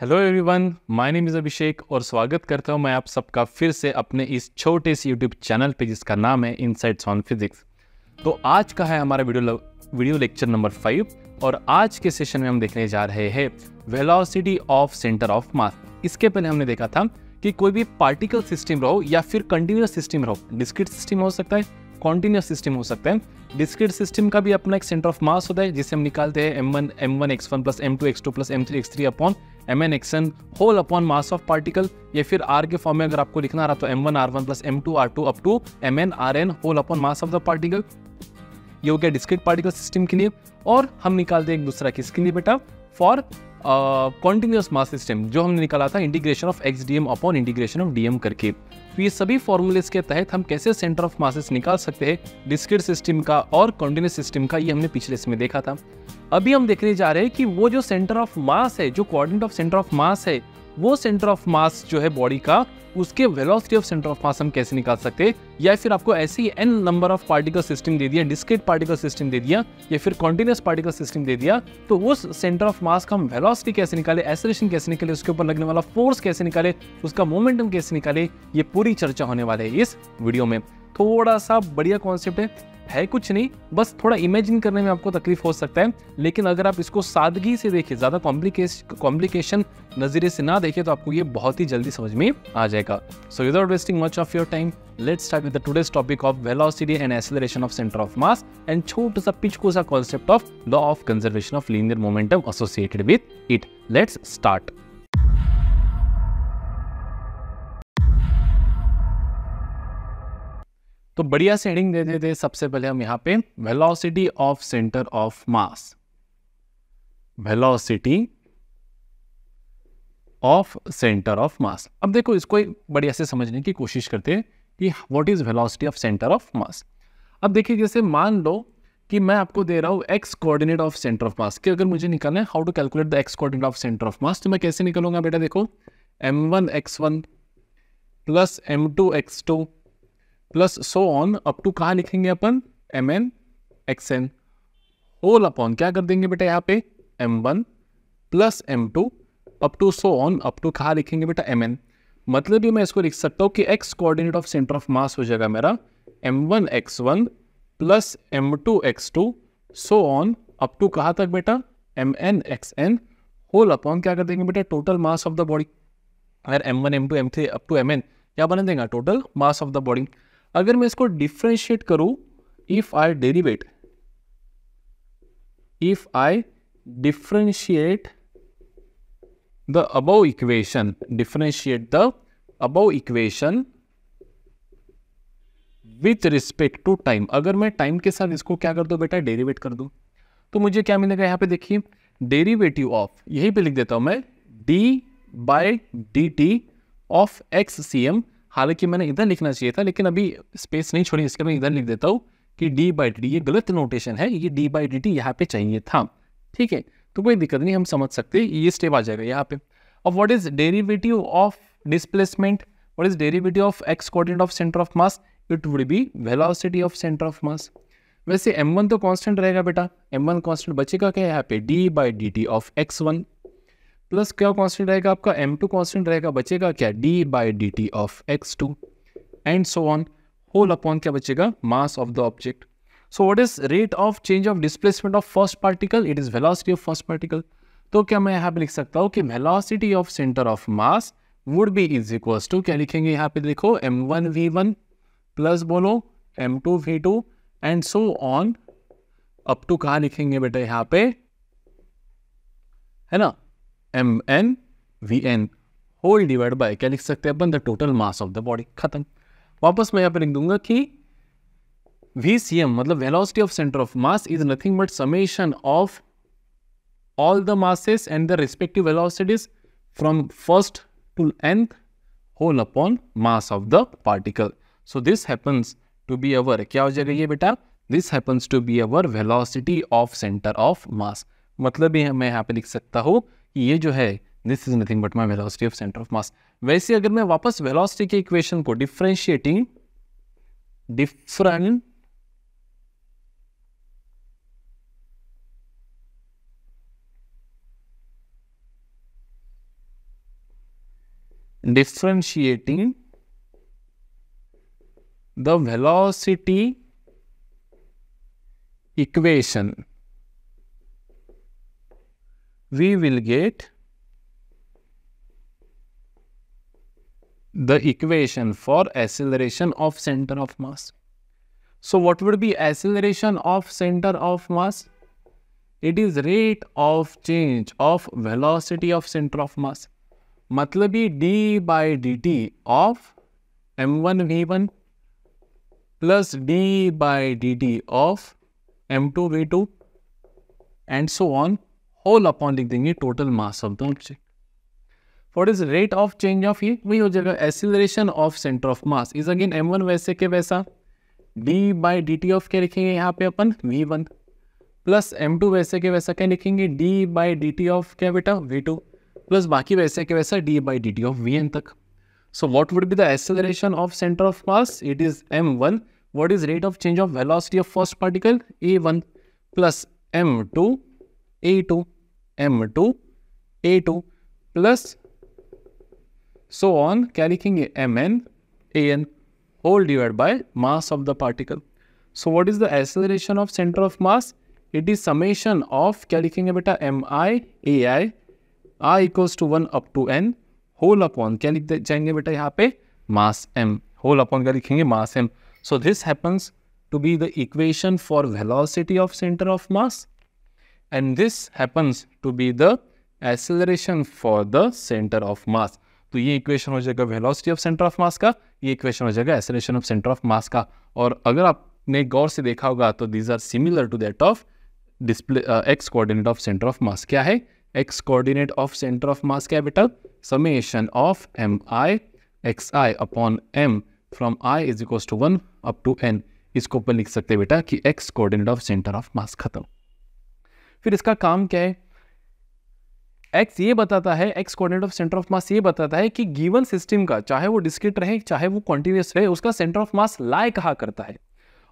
Hello everyone my name is Abhishek और स्वागत करता हूं मैं आप सबका फिर से अपने इस छोटे से यूट्यूब चैनल पे जिसका नाम है इनसाइट्स ऑन फिजिक्स तो आज का है हमारा video video lecture number five और आज के सेशन में हम देखने जा रहे हैं velocity of centre of mass इसके पहले हमने देखा था कि कोई भी पार्टिकल सिस्टम रहो या फिर कंटिन्यूस सिस्टम रहो डिस्क्रिट सिस्टम हो सकता है कॉन्टिन्यूस सिस्टम हो सकता है डिस्क्रीट सिस्टम का भी अपना एक सेंटर ऑफ मास होता है जिसे हम निकालते हैं M one M one x one plus M two x two plus M three X three upon M N X N whole upon mass of particle या फिर आर के फॉर्म में अगर आपको लिखना आ रहा तो M one R one plus M two R two up to M N R N whole upon mass of the particle ये हो गया डिस्क्रीट पार्टिकल सिस्टम के लिए और हम निकालते हैं एक दूसरा किसके लिए बेटा फॉर कॉन्टिन्यूस मास सिस्टम जो हमने निकाला था integration of X D M upon integration of D M करके तो ये सभी फॉर्मूलेस के तहत हम कैसे सेंटर ऑफ मासेस निकाल सकते हैं डिस्क्रिट सिस्टम का और कॉन्टीन्यूस सिस्टम का ये हमने पिछले इसमें देखा था अभी हम देखने जा रहे हैं कि वो जो सेंटर ऑफ मास है जो coordinate of centre of mass है वो सेंटर ऑफ मास जो है बॉडी का उसके velocity of centre of mass हम कैसे निकाल सकते हैं या फिर आपको ऐसे ही N number of particle system दे दिया डिस्क्रीट पार्टिकल सिस्टम दे दिया या फिर कॉन्टिन्यूस पार्टिकल सिस्टम दे दिया तो उस सेंटर ऑफ मास का हम वेलोसिटी कैसे निकाले एसोलेशन कैसे निकाले उसके ऊपर लगने वाला फोर्स कैसे निकाले उसका मोमेंटम कैसे निकाले ये पूरी चर्चा होने वाले है इस वीडियो में थोड़ा सा बढ़िया कॉन्सेप्ट है है कुछ नहीं बस थोड़ा इमेजिन करने में आपको तकलीफ हो सकता है लेकिन अगर आप इसको सादगी से देखें ज़्यादा कॉम्प्लिकेशन नज़रिए से ना देखें तो आपको ये बहुत ही जल्दी समझ में आ जाएगा so without wasting much of your time let's start with today's topic of velocity and acceleration of centre of mass and छोटा सा पिचको सा concept of law of conservation of linear momentum associated with it let's start तो बढ़िया से heading दे देते सबसे पहले हम यहां पे velocity of centre of mass velocity of centre of mass अब देखो इसको बढ़िया से समझने की कोशिश करते हैं कि what is velocity of centre of mass अब देखिए जैसे मान लो कि मैं आपको दे रहा हूँ X coordinate of centre of mass कि अगर मुझे निकालना है how to calculate the X coordinate of centre of mass तो मैं कैसे निकलूंगा बेटा देखो M one x one plus M two x two plus so on up to कहाँ लिखेंगे अपन M N X N whole upon क्या कर देंगे बेटा यहाँ पे M one plus M two up to so on up to कहाँ लिखेंगे बेटा एम एन मतलब ये मैं इसको लिख सकता हूँ कि X coordinate of centre of mass हो जाएगा मेरा M one x one plus M two x two so on up to कहाँ तक बेटा M N X N whole upon क्या कर देंगे बेटा total mass of the body अगर M one M two M three up to M N क्या बना देगा total mass of the body अगर मैं इसको डिफ्रेंशिएट करूं if I derivative if I differentiate the above equation differentiate the above equation with respect to time अगर मैं time के साथ इसको क्या कर दू बेटा डेरिवेट कर दूं तो मुझे क्या मिलेगा यहां पे देखिए डेरिवेटिव ऑफ यही पे लिख देता हूं मैं D by D T of X C M हालांकि मैंने इधर लिखना चाहिए था लेकिन अभी स्पेस नहीं छोड़ी इसके मैं इधर लिख देता हूँ कि डी बाई डी ये गलत नोटेशन है ये डी बाई डी टी यहाँ पे चाहिए था ठीक है तो कोई दिक्कत नहीं हम समझ सकते ये स्टेप आ जाएगा यहाँ पे अब what is derivative of displacement what is derivative of X coordinate of centre of mass it would be velocity of centre of mass वैसे वन तो कॉन्स्टेंट रहेगा बेटा वन कॉन्स्टेंट बचेगा क्या यहाँ पे D by D T of one plus क्या constant रहेगा आपका एम टू कॉन्स्टेंट रहेगा बचेगा क्या D by D T of X two and so on whole upon क्या बचेगा mass of the object so what is rate of change of displacement of first particle it is velocity of first particle तो क्या मैं यहाँ पे लिख सकता हूँ कि velocity of centre of mass would be is equal to क्या लिखेंगे यहाँ पे देखो M one we one plus बोलो M two we two and so on up to कहा लिखेंगे बेटा यहाँ पे है ना M N V N whole divide by क्या लिख सकते हैं अपन the total mass of the body खत्म वापस मैं यहाँ पे लिख दूंगा कि वी सी एम मतलब velocity of centre of mass is nothing but summation of all the masses and the respective velocities from first to nth whole upon mass of the particle so this happens to be our क्या हो जाएगा ये बेटा this happens to be our velocity of centre of mass मतलब ये मैं यहाँ पे लिख सकता हूँ कि ये जो है this is nothing but my velocity of centre of mass वैसे अगर मैं वापस वेलॉसिटी के इक्वेशन को differentiating different differentiating the velocity equation we will get the equation for acceleration of center of mass. So what would be acceleration of center of mass? It is rate of change of velocity of center of mass. मतलब d by dt of m1 v1 plus d by dt of m2 v2 and so on whole upon लिख देंगे total mass of the object what is rate of change of ये वही हो जाएगा acceleration of centre of mass is again M one वैसे के वैसा D by D T of क्या लिखेंगे यहाँ पे अपन V one plus M two वैसे के वैसा क्या लिखेंगे D by D T of क्या बेटा वी टू प्लस बाकी वैसे के वैसा D by D T of V N तक so what would be the acceleration of centre of mass it is M one what is rate of change of velocity of first particle A one plus M two A two M two A two plus so on क्या लिखेंगे M N A N whole divide by mass of the particle so what is the acceleration of centre of mass it is summation of क्या लिखेंगे बेटा M I A I I equals to one up to N whole upon क्या लिख जाएंगे बेटा यहाँ पे मास M whole upon क्या लिखेंगे mass M so this happens to be the equation for velocity of centre of mass and this happens to be the acceleration for the centre of mass तो ये इक्वेशन हो जाएगा velocity of centre of mass का ये equation हो जाएगा acceleration of centre of mass का और अगर आपने गौर से देखा होगा तो these are similar to that of display X coordinate of centre of mass क्या है X coordinate of centre of mass क्या है बेटा summation of M I X I upon M from I is equals to one up to N इसको ऊपर लिख सकते हैं बेटा कि X coordinate of centre of mass खत्म फिर इसका काम क्या है एक्स ये बताता है X coordinate of centre of mass ये बताता है कि गिवन सिस्टम का चाहे वो डिस्क्रिट रहे चाहे वो कॉन्टिन्यूस रहे उसका सेंटर ऑफ मास लाए कहा करता है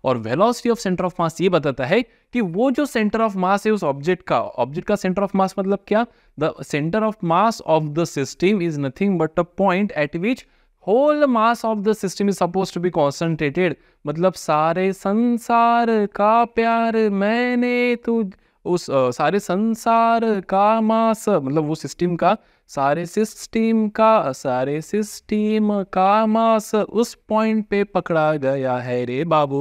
और velocity of centre of mass ये बताता है कि वो जो सेंटर ऑफ मास है उस ऑब्जेक्ट का ऑब्जेक्ट का सेंटर ऑफ मास मतलब क्या the centre of mass of the system is nothing but a point at which whole mass of the system is suppose to be concentrated मतलब सारे संसार का प्यार मैंने तुझ उस सारे संसार का मास मतलब वो सिस्टम का सारे सिस्टम का सारे सिस्टम का मास उस पॉइंट पे पकड़ा गया है रे बाबू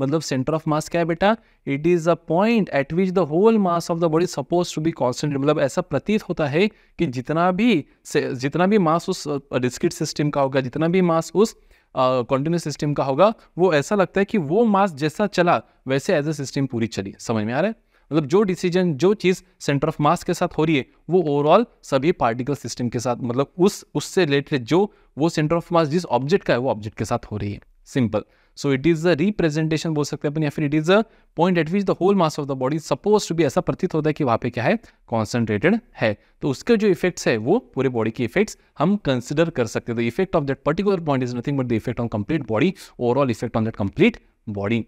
मतलब सेंटर ऑफ मास क्या है बेटा it is a point at which the whole mass of the body suppose to be concentrate मतलब ऐसा प्रतीत होता है कि जितना भी जितना भी मास उस डिस्क्रिट सिस्टम का होगा जितना भी मास उस कॉन्टिन्यूस सिस्टम का होगा वो ऐसा लगता है कि वो मास जैसा चला वैसे एज अ सिस्टम पूरी चली समझ में आ रहा है मतलब जो डिसीजन जो चीज़ सेंटर ऑफ मास के साथ हो रही है वो ओवरऑल सभी पार्टिकल सिस्टम के साथ मतलब उस उससे रिलेटेड जो वो सेंटर ऑफ मास जिस ऑब्जेक्ट का है वो ऑब्जेक्ट के साथ हो रही है simple so it is a representation बोल सकते हैं अपन या फिर it is a point at which the whole mass of the body suppose to भी ऐसा प्रतीत होता है कि वहाँ पे क्या है कॉन्सेंट्रेटेड है तो उसके जो इफेक्ट्स है वो पूरे बॉडी के इफेक्ट्स हम कंसिडर कर सकते हैं the effect of that particular point is nothing but the effect on complete body overall effect on that complete body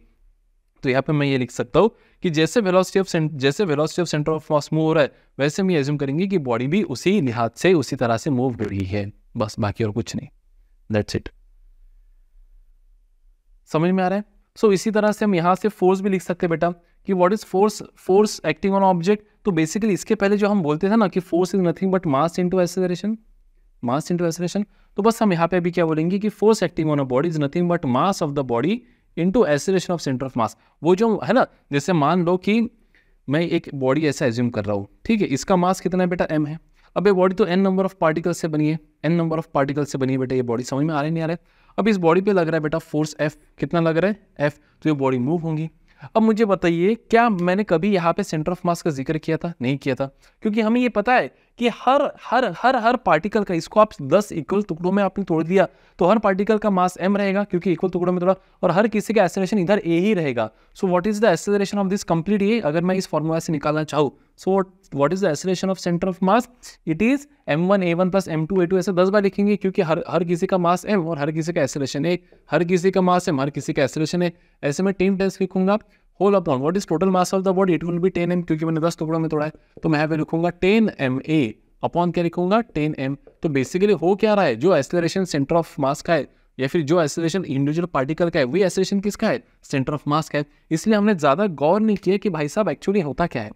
तो यहाँ पे मैं ये लिख सकता हूँ कि जैसे वेलोसिटी ऑफ जैसे velocity of centre of mass move हो रहा है वैसे हम ये एज्यूम करेंगे कि बॉडी भी उसी लिहाज से उसी तरह से मूव हो रही है बस बाकी और कुछ नहीं दैट्स इट समझ में आ रहा है सो so, इसी तरह से हम यहाँ से फोर्स भी लिख सकते हैं बेटा कि what is force force acting on object तो बेसिकली इसके पहले जो हम बोलते थे ना कि force is nothing but mass into acceleration mass into acceleration तो बस हम यहाँ पे अभी क्या बोलेंगे कि force acting on a body is nothing but mass of the body into acceleration of centre of mass वो जो है ना जैसे मान लो कि मैं एक बॉडी ऐसा एज्यूम कर रहा हूँ ठीक है इसका मास कितना है बेटा एम है अब ये बॉडी तो एन नंबर ऑफ पार्टिकल से बनी है एन नंबर ऑफ पार्टिकल से बनी है बेटा ये बॉडी समझ में आ रही नहीं आ रहा है अब इस बॉडी पे लग रहा है बेटा फोर्स एफ कितना लग रहा है एफ तो ये बॉडी मूव होंगी अब मुझे बताइए क्या मैंने कभी यहाँ पे सेंटर ऑफ मास का जिक्र किया था नहीं किया था क्योंकि हमें ये पता है कि हर हर हर हर पार्टिकल का इसको आप 10 इक्वल टुकड़ों में आपने तोड़ दिया तो हर पार्टिकल का मास एम रहेगा क्योंकि इक्वल टुकड़ों में तोड़ा और हर किसी का एसेलेशन इधर ए ही रहेगा so what is the acceleration of this complete a अगर मैं इस फॉर्मूला से निकालना चाहूँ so what what is the acceleration of centre of mass it is M one a one plus M two A two ऐसे दस बार लिखेंगे क्योंकि हर हर किसी का मास एम और हर किसी का एसोलेशन ए हर किसी का मास एम हर किसी का एसोलेशन ए ऐसे में टेन टेंस लिखूंगा whole upon what is total mass of the body it will be ten m क्योंकि मैंने दस टुकड़ों में तोड़ा है तो मैं यहाँ पे लिखूंगा टेन एम ए अपॉन क्या लिखूंगा टेन एम तो बेसिकली हो क्या रहा है जो एसोलेशन सेंटर ऑफ मास का है या फिर जो एसोलेशन इंडिविजुअल पार्टिकल का है वही एसोलेशन किसका है सेंटर ऑफ मास का है इसलिए हमने ज़्यादा गौर नहीं किया कि भाई साहब एक्चुअली होता क्या है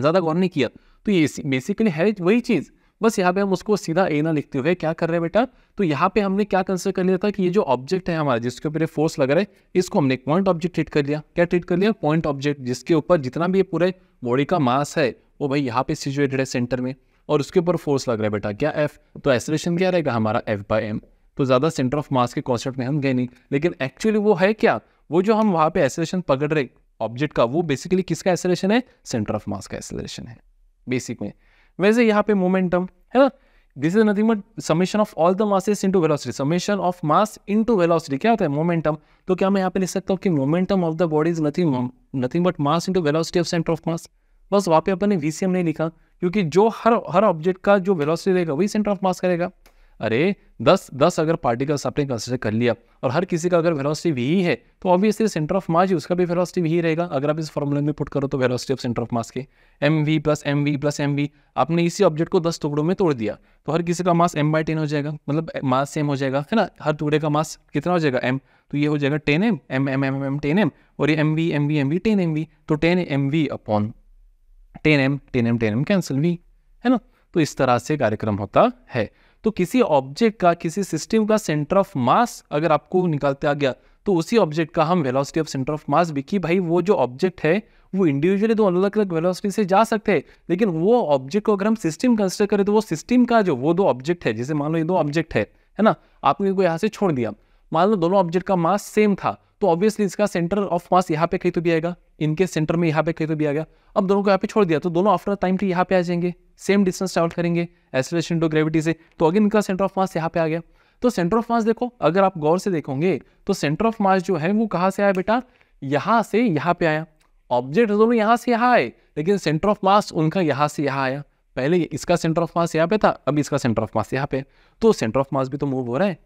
ज़्यादा गौर नहीं किया तो ये बेसिकली है वही चीज़ बस यहाँ पे हम उसको सीधा ए ना लिखते हुए क्या कर रहे हैं बेटा तो यहाँ पे हमने क्या कंसिडर कर लिया था कि ये जो ऑब्जेक्ट है हमारा जिसके ऊपर फोर्स लग रहा है इसको हमने पॉइंट ऑब्जेक्ट ट्रीट कर लिया क्या ट्रीट कर लिया पॉइंट ऑब्जेक्ट जिसके ऊपर जितना भी ये पूरे बॉडी का मास है वो भाई यहाँ पे सिचुएटेड है सेंटर में और उसके ऊपर फोर्स लग रहा है बेटा क्या एफ तो एसोलेशन क्या रहेगा हमारा एफ बाई एम तो ज़्यादा सेंटर ऑफ मास के कॉन्सेप्ट में हम गए नहीं लेकिन एक्चुअली वो है क्या वो जो हम वहाँ पे एसोलेशन पकड़ रहे ऑब्जेक्ट का वो बेसिकली किसका एसेलेशन है सेंटर ऑफ मास का एसेलेशन है बेसिक में वैसे यहाँ पे मोमेंटम है ना this is nothing but summation of all the masses into velocity summation of mass into velocity क्या होता है मोमेंटम तो क्या मैं यहाँ पे लिख सकता हूँ कि momentum of the body is nothing nothing but mass into velocity of centre of mass बस वहाँ पे अपन ने वी नहीं लिखा क्योंकि जो हर हर ऑब्जेक्ट का जो वेलोसिटी रहेगा वही सेंटर ऑफ मास करेगा अरे दस दस अगर पार्टिकल्स आपने कंसिडर कर लिया और हर किसी का अगर वेलोसिटी वही है तो ऑब्वियसली सेंटर ऑफ मास उसका भी वेलोसिटी वही रहेगा अगर आप इस फॉर्मूले में पुट करो तो velocity of centre of mass के m v plus m v plus m v आपने इसी ऑब्जेक्ट को दस टुकड़ों में तोड़ दिया तो हर किसी का मास एम बाई टेन हो जाएगा मतलब मास सेम हो जाएगा है ना हर टुकड़े का मास कितना हो जाएगा एम तो ये हो जाएगा ten m m m m m ten m और ये m v m v m v ten m v तो ten m v upon ten m ten m ten m cancel v है ना तो इस तरह से कार्यक्रम होता है तो किसी ऑब्जेक्ट का किसी सिस्टम का सेंटर ऑफ मास अगर आपको निकालते आ गया तो उसी ऑब्जेक्ट का हम velocity of centre of mass भी कि भाई वो जो ऑब्जेक्ट है वो इंडिविजुअली तो अलग अलग वेलोसिटी से जा सकते हैं लेकिन वो ऑब्जेक्ट को अगर हम सिस्टम कंसिडर करें तो वो सिस्टम का जो वो दो ऑब्जेक्ट है जैसे मान लो ये दो ऑब्जेक्ट है है ना आपने इनको यहाँ से छोड़ दिया मान लो दोनों ऑब्जेक्ट का मास सेम था तो ऑब्वियसली इसका सेंटर ऑफ मास यहाँ पे कहीं तो भी आएगा इनके सेंटर में यहाँ पे कहीं तो भी आ गया अब दोनों को यहाँ पे छोड़ दिया तो दोनों आफ्टर टाइम के यहाँ पे आ जाएंगे सेम डिस्टेंस ट्रेवल करेंगे एसोलेशन टू ग्रेविटी से तो अगेन इनका सेंटर ऑफ मास यहाँ पे आ गया तो सेंटर ऑफ मास देखो अगर आप गौर से देखोगे तो सेंटर ऑफ मास जो है वो कहाँ से आया बेटा यहाँ से यहाँ पे आया ऑब्जेक्ट दोनों यहाँ से यहाँ आए लेकिन सेंटर ऑफ मास उनका यहाँ से यहाँ आया पहले इसका सेंटर ऑफ मास यहाँ पे था अब इसका सेंटर ऑफ मास यहाँ पे तो सेंटर ऑफ मास भी तो मूव हो रहा है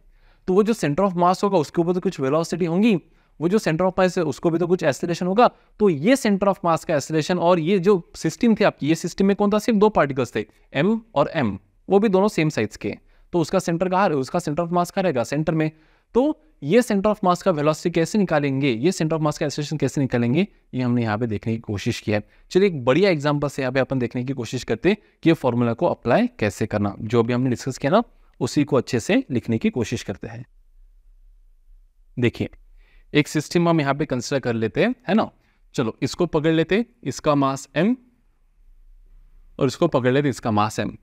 तो वो जो सेंटर ऑफ मास होगा उसके ऊपर तो कुछ वेलोसिटी होंगी वो जो सेंटर ऑफ मास है उसको भी तो कुछ एसिलेशन होगा तो ये सेंटर ऑफ मास का एसिलेशन और ये जो सिस्टम थे आपकी ये सिस्टम में कौन था सिर्फ दो पार्टिकल्स थे एम और एम वो भी दोनों सेम साइज के तो उसका सेंटर कहाँ उसका सेंटर ऑफ मास कहाँ रहेगा सेंटर में तो ये सेंटर ऑफ मास का वेलोसिटी कैसे निकालेंगे ये सेंटर ऑफ मास का एसोलेशन कैसे निकालेंगे ये हमने यहाँ पे देखने की कोशिश की है चलिए एक बढ़िया एग्जाम्पल से यहाँ पे अपन देखने की कोशिश करते हैं कि ये फॉर्मूला को अप्लाई कैसे करना जो भी हमने डिस्कस किया ना उसी को अच्छे से लिखने की कोशिश करते हैं देखिए एक सिस्टम हम यहाँ पे कंसिडर कर लेते हैं है ना चलो इसको पकड़ लेते इसका मास एम और इसको पकड़ लेते इसका मास एम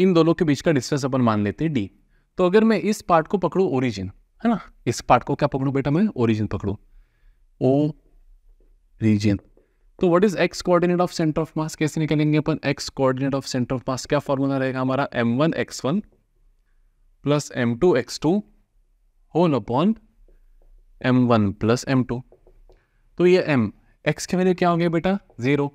इन दोनों के बीच का डिस्टेंस अपन मान लेते हैं डी तो अगर मैं इस पार्ट को पकड़ू ओरिजिन है ना इस पार्ट को क्या पकड़ू बेटा मैं ओरिजिन पकड़ू ओ रीजन तो what is x coordinate of centre of mass कैसे निकलेंगे अपन x coordinate of centre of mass क्या फॉर्मूला रहेगा हमारा m one x one plus M two x two whole upon M one plus M two तो ये M x की value क्या हो गया बेटा zero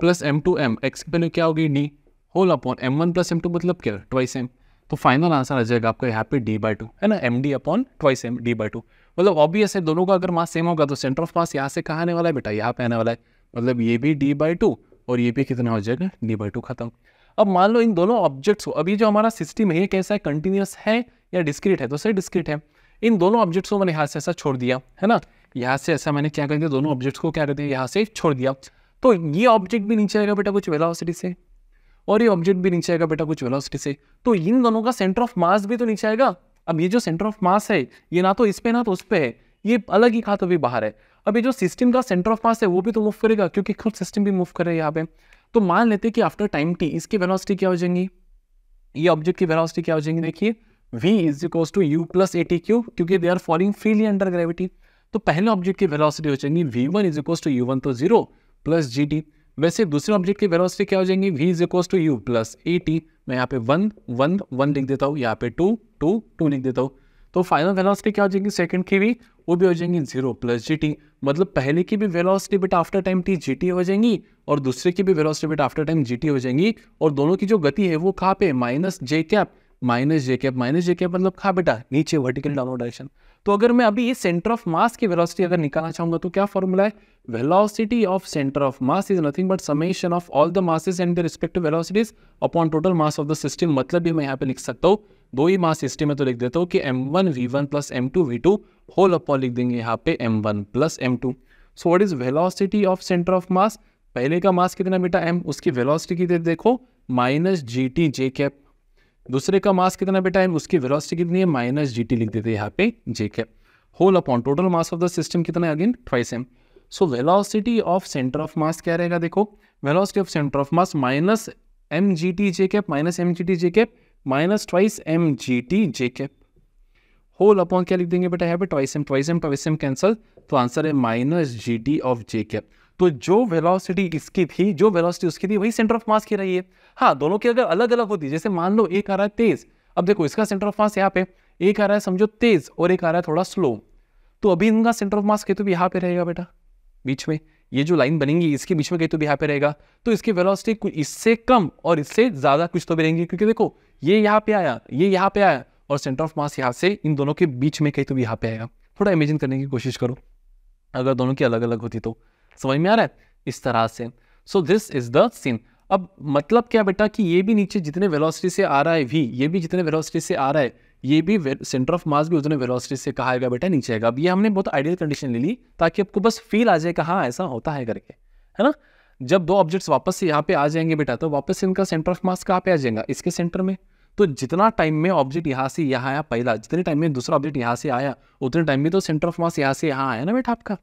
plus M two m x की वैल्यू क्या होगी d whole upon M one plus M two मतलब क्या ट्वाइस एम तो फाइनल आंसर आ जाएगा आपका यहाँ पे डी बाई टू है ना m d upon twice m d by two मतलब ऑब्वियस है दोनों का अगर मास सेम होगा तो सेंटर ऑफ मास यहाँ से कहाँ आने वाला है बेटा यहाँ पे आने वाला है मतलब ये भी डी बाई टू और ये भी कितना हो जाएगा डी बाई टू खत्म अब मान लो इन दोनों ऑब्जेक्ट्स को अभी जो हमारा सिस्टम है ये कैसा है कंटिन्यूस है या डिस्क्रीट है तो सही डिस्क्रीट है इन दोनों ऑब्जेक्ट्स को मैंने यहाँ से ऐसा छोड़ दिया है ना यहाँ से ऐसा मैंने क्या कर दिया दोनों ऑब्जेक्ट्स को क्या कर दिया यहाँ से छोड़ दिया तो ये ऑब्जेक्ट भी नीचे आएगा बेटा कुछ वेलोसिटी से और ये ऑब्जेक्ट भी नीचे आएगा बेटा कुछ वेलोसिटी से तो इन दोनों का सेंटर ऑफ मास भी तो नीचे आएगा अब ये जो सेंटर ऑफ मास है ये ना तो इस पर ना तो उस पर है ये अलग ही खा तो भी बाहर है अब ये जो सिस्टम का सेंटर ऑफ मास है वो भी तो मूव करेगा क्योंकि खुद सिस्टम भी मूव कर यहाँ पे तो मान लेते कि आफ्टर टाइम टी इसकी वेलोसिटी क्या हो जाएंगी ये ऑब्जेक्ट की वेलोसिटी क्या हो जाएंगी देखिए v is equals to you plus a t क्यू क्योंकि they are falling freely under gravity तो पहले ऑब्जेक्ट की वेलोसिटी हो जाएंगी v one is equals to u one तो जीरो प्लस जी टी वैसे दूसरे ऑब्जेक्ट की वेलोसिटी क्या हो जाएंगी v is equals to you plus a t मैं यहाँ पे वन वन वन लिख देता हूँ यहाँ पे टू टू टू लिख देता हूँ तो फाइनल वेलोसिटी क्या हो जाएगी सेकंड की भी वो भी हो जाएंगी जीरो प्लस जी टी मतलब पहले की भी वेलोसिटी बेटा after time t g t हो जाएंगी और दूसरे की भी वेलोसिटी बेटा आफ्टर टाइम जी टी हो जाएंगी और दोनों की जो गति है वो कहाँ पे माइनस जे कैप माइनस जे कैप माइनस जे कैप मतलब खा बेटा नीचे वर्टिकल डाउनवर्ड डायरेक्शन तो अगर मैं अभी ये सेंटर ऑफ मास की वेलोसिटी अगर निकालना चाहूंगा तो क्या फॉर्मूला है velocity of centre of mass is nothing but summation of all the masses and the respective velocities upon total mass of the system मतलब भी मैं यहाँ पे लिख सकता हूँ दो ही मास सिस्टम है तो लिख देता हूँ कि m one we one plus M two we two whole upon लिख देंगे यहाँ पे M one plus M two so what is velocity of centre of mass पहले का मास कितना बेटा एम उसकी वेलोसिटी कितने देखो minus g t j cap दूसरे का मास कितना बेटा है उसकी वेलोसिटी कितनी है माइनस जी टी लिख देते हैं यहाँ पे j whole upon total mass of the system कितना है again twice M so velocity of centre of mass क्या रहेगा देखो velocity of centre of mass minus m g t j cap minus m g t j minus twice m g t j whole upon क्या लिख देंगे बेटा यहाँ पे twice m twice m twice m cancel तो answer है minus g t of जे के तो जो वेलोसिटी इसकी थी जो वेलोसिटी उसकी थी वही सेंटर ऑफ मास की रही है हाँ दोनों की अगर अलग अलग होती जैसे मान लो एक आ रहा है तेज अब देखो इसका सेंटर ऑफ मास यहाँ पे एक आ रहा है समझो तेज और एक आ रहा है थोड़ा स्लो तो अभी इनका सेंटर ऑफ मास कहीं तो भी यहाँ पे रहेगा बेटा बीच में ये जो लाइन बनेंगी इसके बीच में कहीं तो भी यहाँ पे रहेगा तो इसकी वेलोसिटी इससे कम और इससे ज़्यादा कुछ तो भी रहेंगे क्योंकि देखो ये यहाँ पे आया ये यहाँ पे आया और सेंटर ऑफ मास यहाँ से इन दोनों के बीच में कहीं तो भी यहाँ पे आएगा थोड़ा इमेजिन करने की कोशिश करो अगर दोनों की अलग अलग होती तो समझ में आ रहा है इस तरह से so this is the scene अब मतलब क्या बेटा कि ये भी नीचे जितने वेलोसिटी से आ रहा है वी ये भी जितने वेलोसिटी से आ रहा है ये भी सेंटर ऑफ मास भी उतने वेलोसिटी से कहा आएगा बेटा नीचे आएगा अब ये हमने बहुत आइडियल कंडीशन ले ली ताकि आपको बस फील आ जाए कि हाँ ऐसा होता है करके है ना जब दो ऑब्जेक्ट्स वापस से यहाँ पे आ जाएंगे बेटा तो वापस से इनका सेंटर ऑफ मास कहाँ पे आ जाएगा इसके सेंटर में तो जितना टाइम में ऑब्जेक्ट यहाँ से यहाँ आया पहला जितने टाइम में दूसरा ऑब्जेक्ट यहाँ से आया उतने टाइम में तो सेंटर ऑफ मास यहाँ से यहाँ आया ना बेटा आपका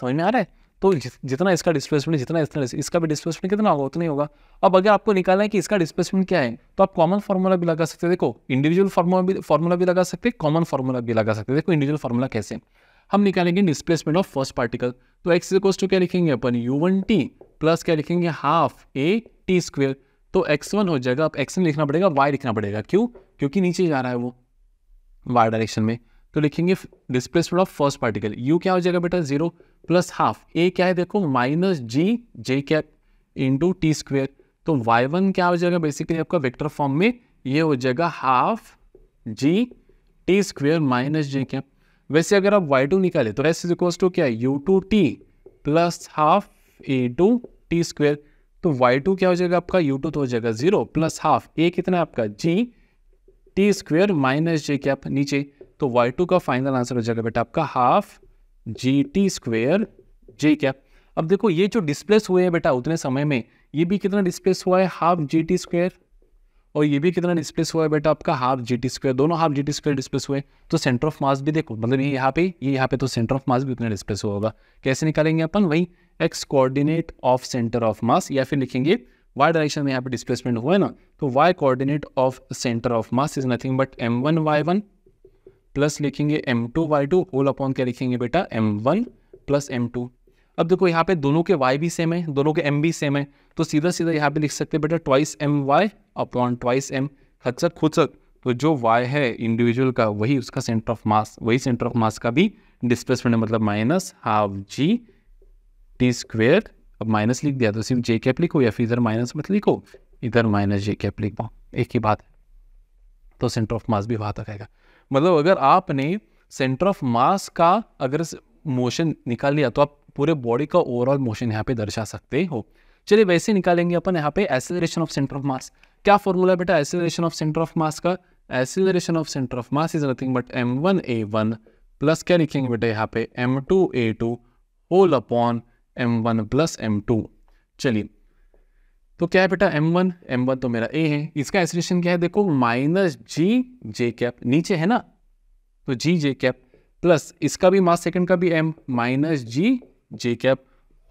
समझ में आ रहा है तो जितना इसका डिस्प्लेसमेंट जितना इतना इसका भी डिस्प्लेसमेंट कितना होगा उतना ही होगा अब अगर आपको निकालना है कि इसका डिस्प्लेसमेंट क्या है तो आप कॉमन फार्मूला भी लगा सकते हैं देखो इंडिविजुअल फार्मूला भी फार्मूला भी लगा सकते हैं कॉमन फार्मूला भी लगा सकते हैं देखो इंडिविजुअल फार्मूला कैसे हम निकालेंगे डिस्प्लेसमेंट ऑफ फर्स्ट पार्टिकल तो एक्स इक्वस टू क्या लिखेंगे अपन यू वन टी प्लस क्या लिखेंगे हाफ ए टी स्क्वेयर तो एक्स वन हो जाएगा अब एक्स लिखना पड़ेगा वाई लिखना पड़ेगा क्यों क्योंकि नीचे जा रहा है वो वाई डायरेक्शन में तो लिखेंगे displacement of first particle u क्या हो जाएगा बेटा जीरो प्लस हाफ ए क्या है देखो minus g j cap into t square तो वाई वन क्या हो जाएगा बेसिकली आपका वेक्टर फॉर्म में ये हो जाएगा half g t square minus जे कैप वैसे अगर आप वाई टू निकाले तो एस इज टू क्या है u two t plus half a two t square तो वाई टू क्या हो जाएगा आपका यू टू तो हो जाएगा जीरो प्लस हाफ ए कितना है आपका जी टी स्क्वेयर माइनस जे कैप नीचे तो वाई टू का फाइनल आंसर हो जाएगा बेटा आपका half g t square j क्या अब देखो ये जो डिस्प्लेस हुए हैं बेटा उतने समय में ये भी कितना डिस्प्लेस हुआ है हाफ जी टी स्क्वेयर और ये भी कितना डिस्प्लेस हुआ है बेटा आपका हाफ जी टी स्क्वेयर दोनों half g t square displace हुए तो सेंटर ऑफ मास भी देखो मतलब ये यहाँ पे ये यहाँ पे तो सेंटर ऑफ मास भी उतना डिस्प्लेस हुआ होगा कैसे निकालेंगे अपन वही x coordinate of centre of mass या फिर लिखेंगे वाई डायरेक्शन में यहाँ पे डिस्प्लेसमेंट हुआ है ना तो y coordinate of centre of mass is nothing but m one y one plus लिखेंगे m two y two whole upon क्या लिखेंगे बेटा M one plus M two अब देखो यहाँ पे दोनों के वाई भी सेम है दोनों के एम भी सेम है तो सीधा सीधा यहाँ पे लिख सकते हैं बेटा twice m y upon twice m खचक खुचक तो जो वाई है इंडिविजुअल का वही उसका सेंटर ऑफ मास वही सेंटर ऑफ मास का भी डिस्प्लेसमेंट है मतलब minus half g t square अब माइनस लिख दिया तो सिर्फ जे कैप लिखो या फिर इधर माइनस मत लिखो इधर माइनस जे कैप लिख पाओ एक ही बात तो सेंटर ऑफ मास भी वहां तक आएगा मतलब अगर आपने सेंटर ऑफ मास का अगर मोशन निकाल लिया तो आप पूरे बॉडी का ओवरऑल मोशन यहाँ पे दर्शा सकते हो चलिए वैसे निकालेंगे अपन यहाँ पे acceleration of centre of mass क्या फॉर्मूला है बेटा acceleration of centre of mass का acceleration of centre of mass is nothing but m one a one plus क्या लिखेंगे बेटा यहाँ पे एम टू ए two whole upon M one plus M two चलिए तो क्या है बेटा M1 M1 तो मेरा A है इसका एसोसिएशन क्या है देखो माइनस जी जे कैप नीचे है ना तो जी जे कैप प्लस इसका भी मास सेकंड का भी M minus g j cap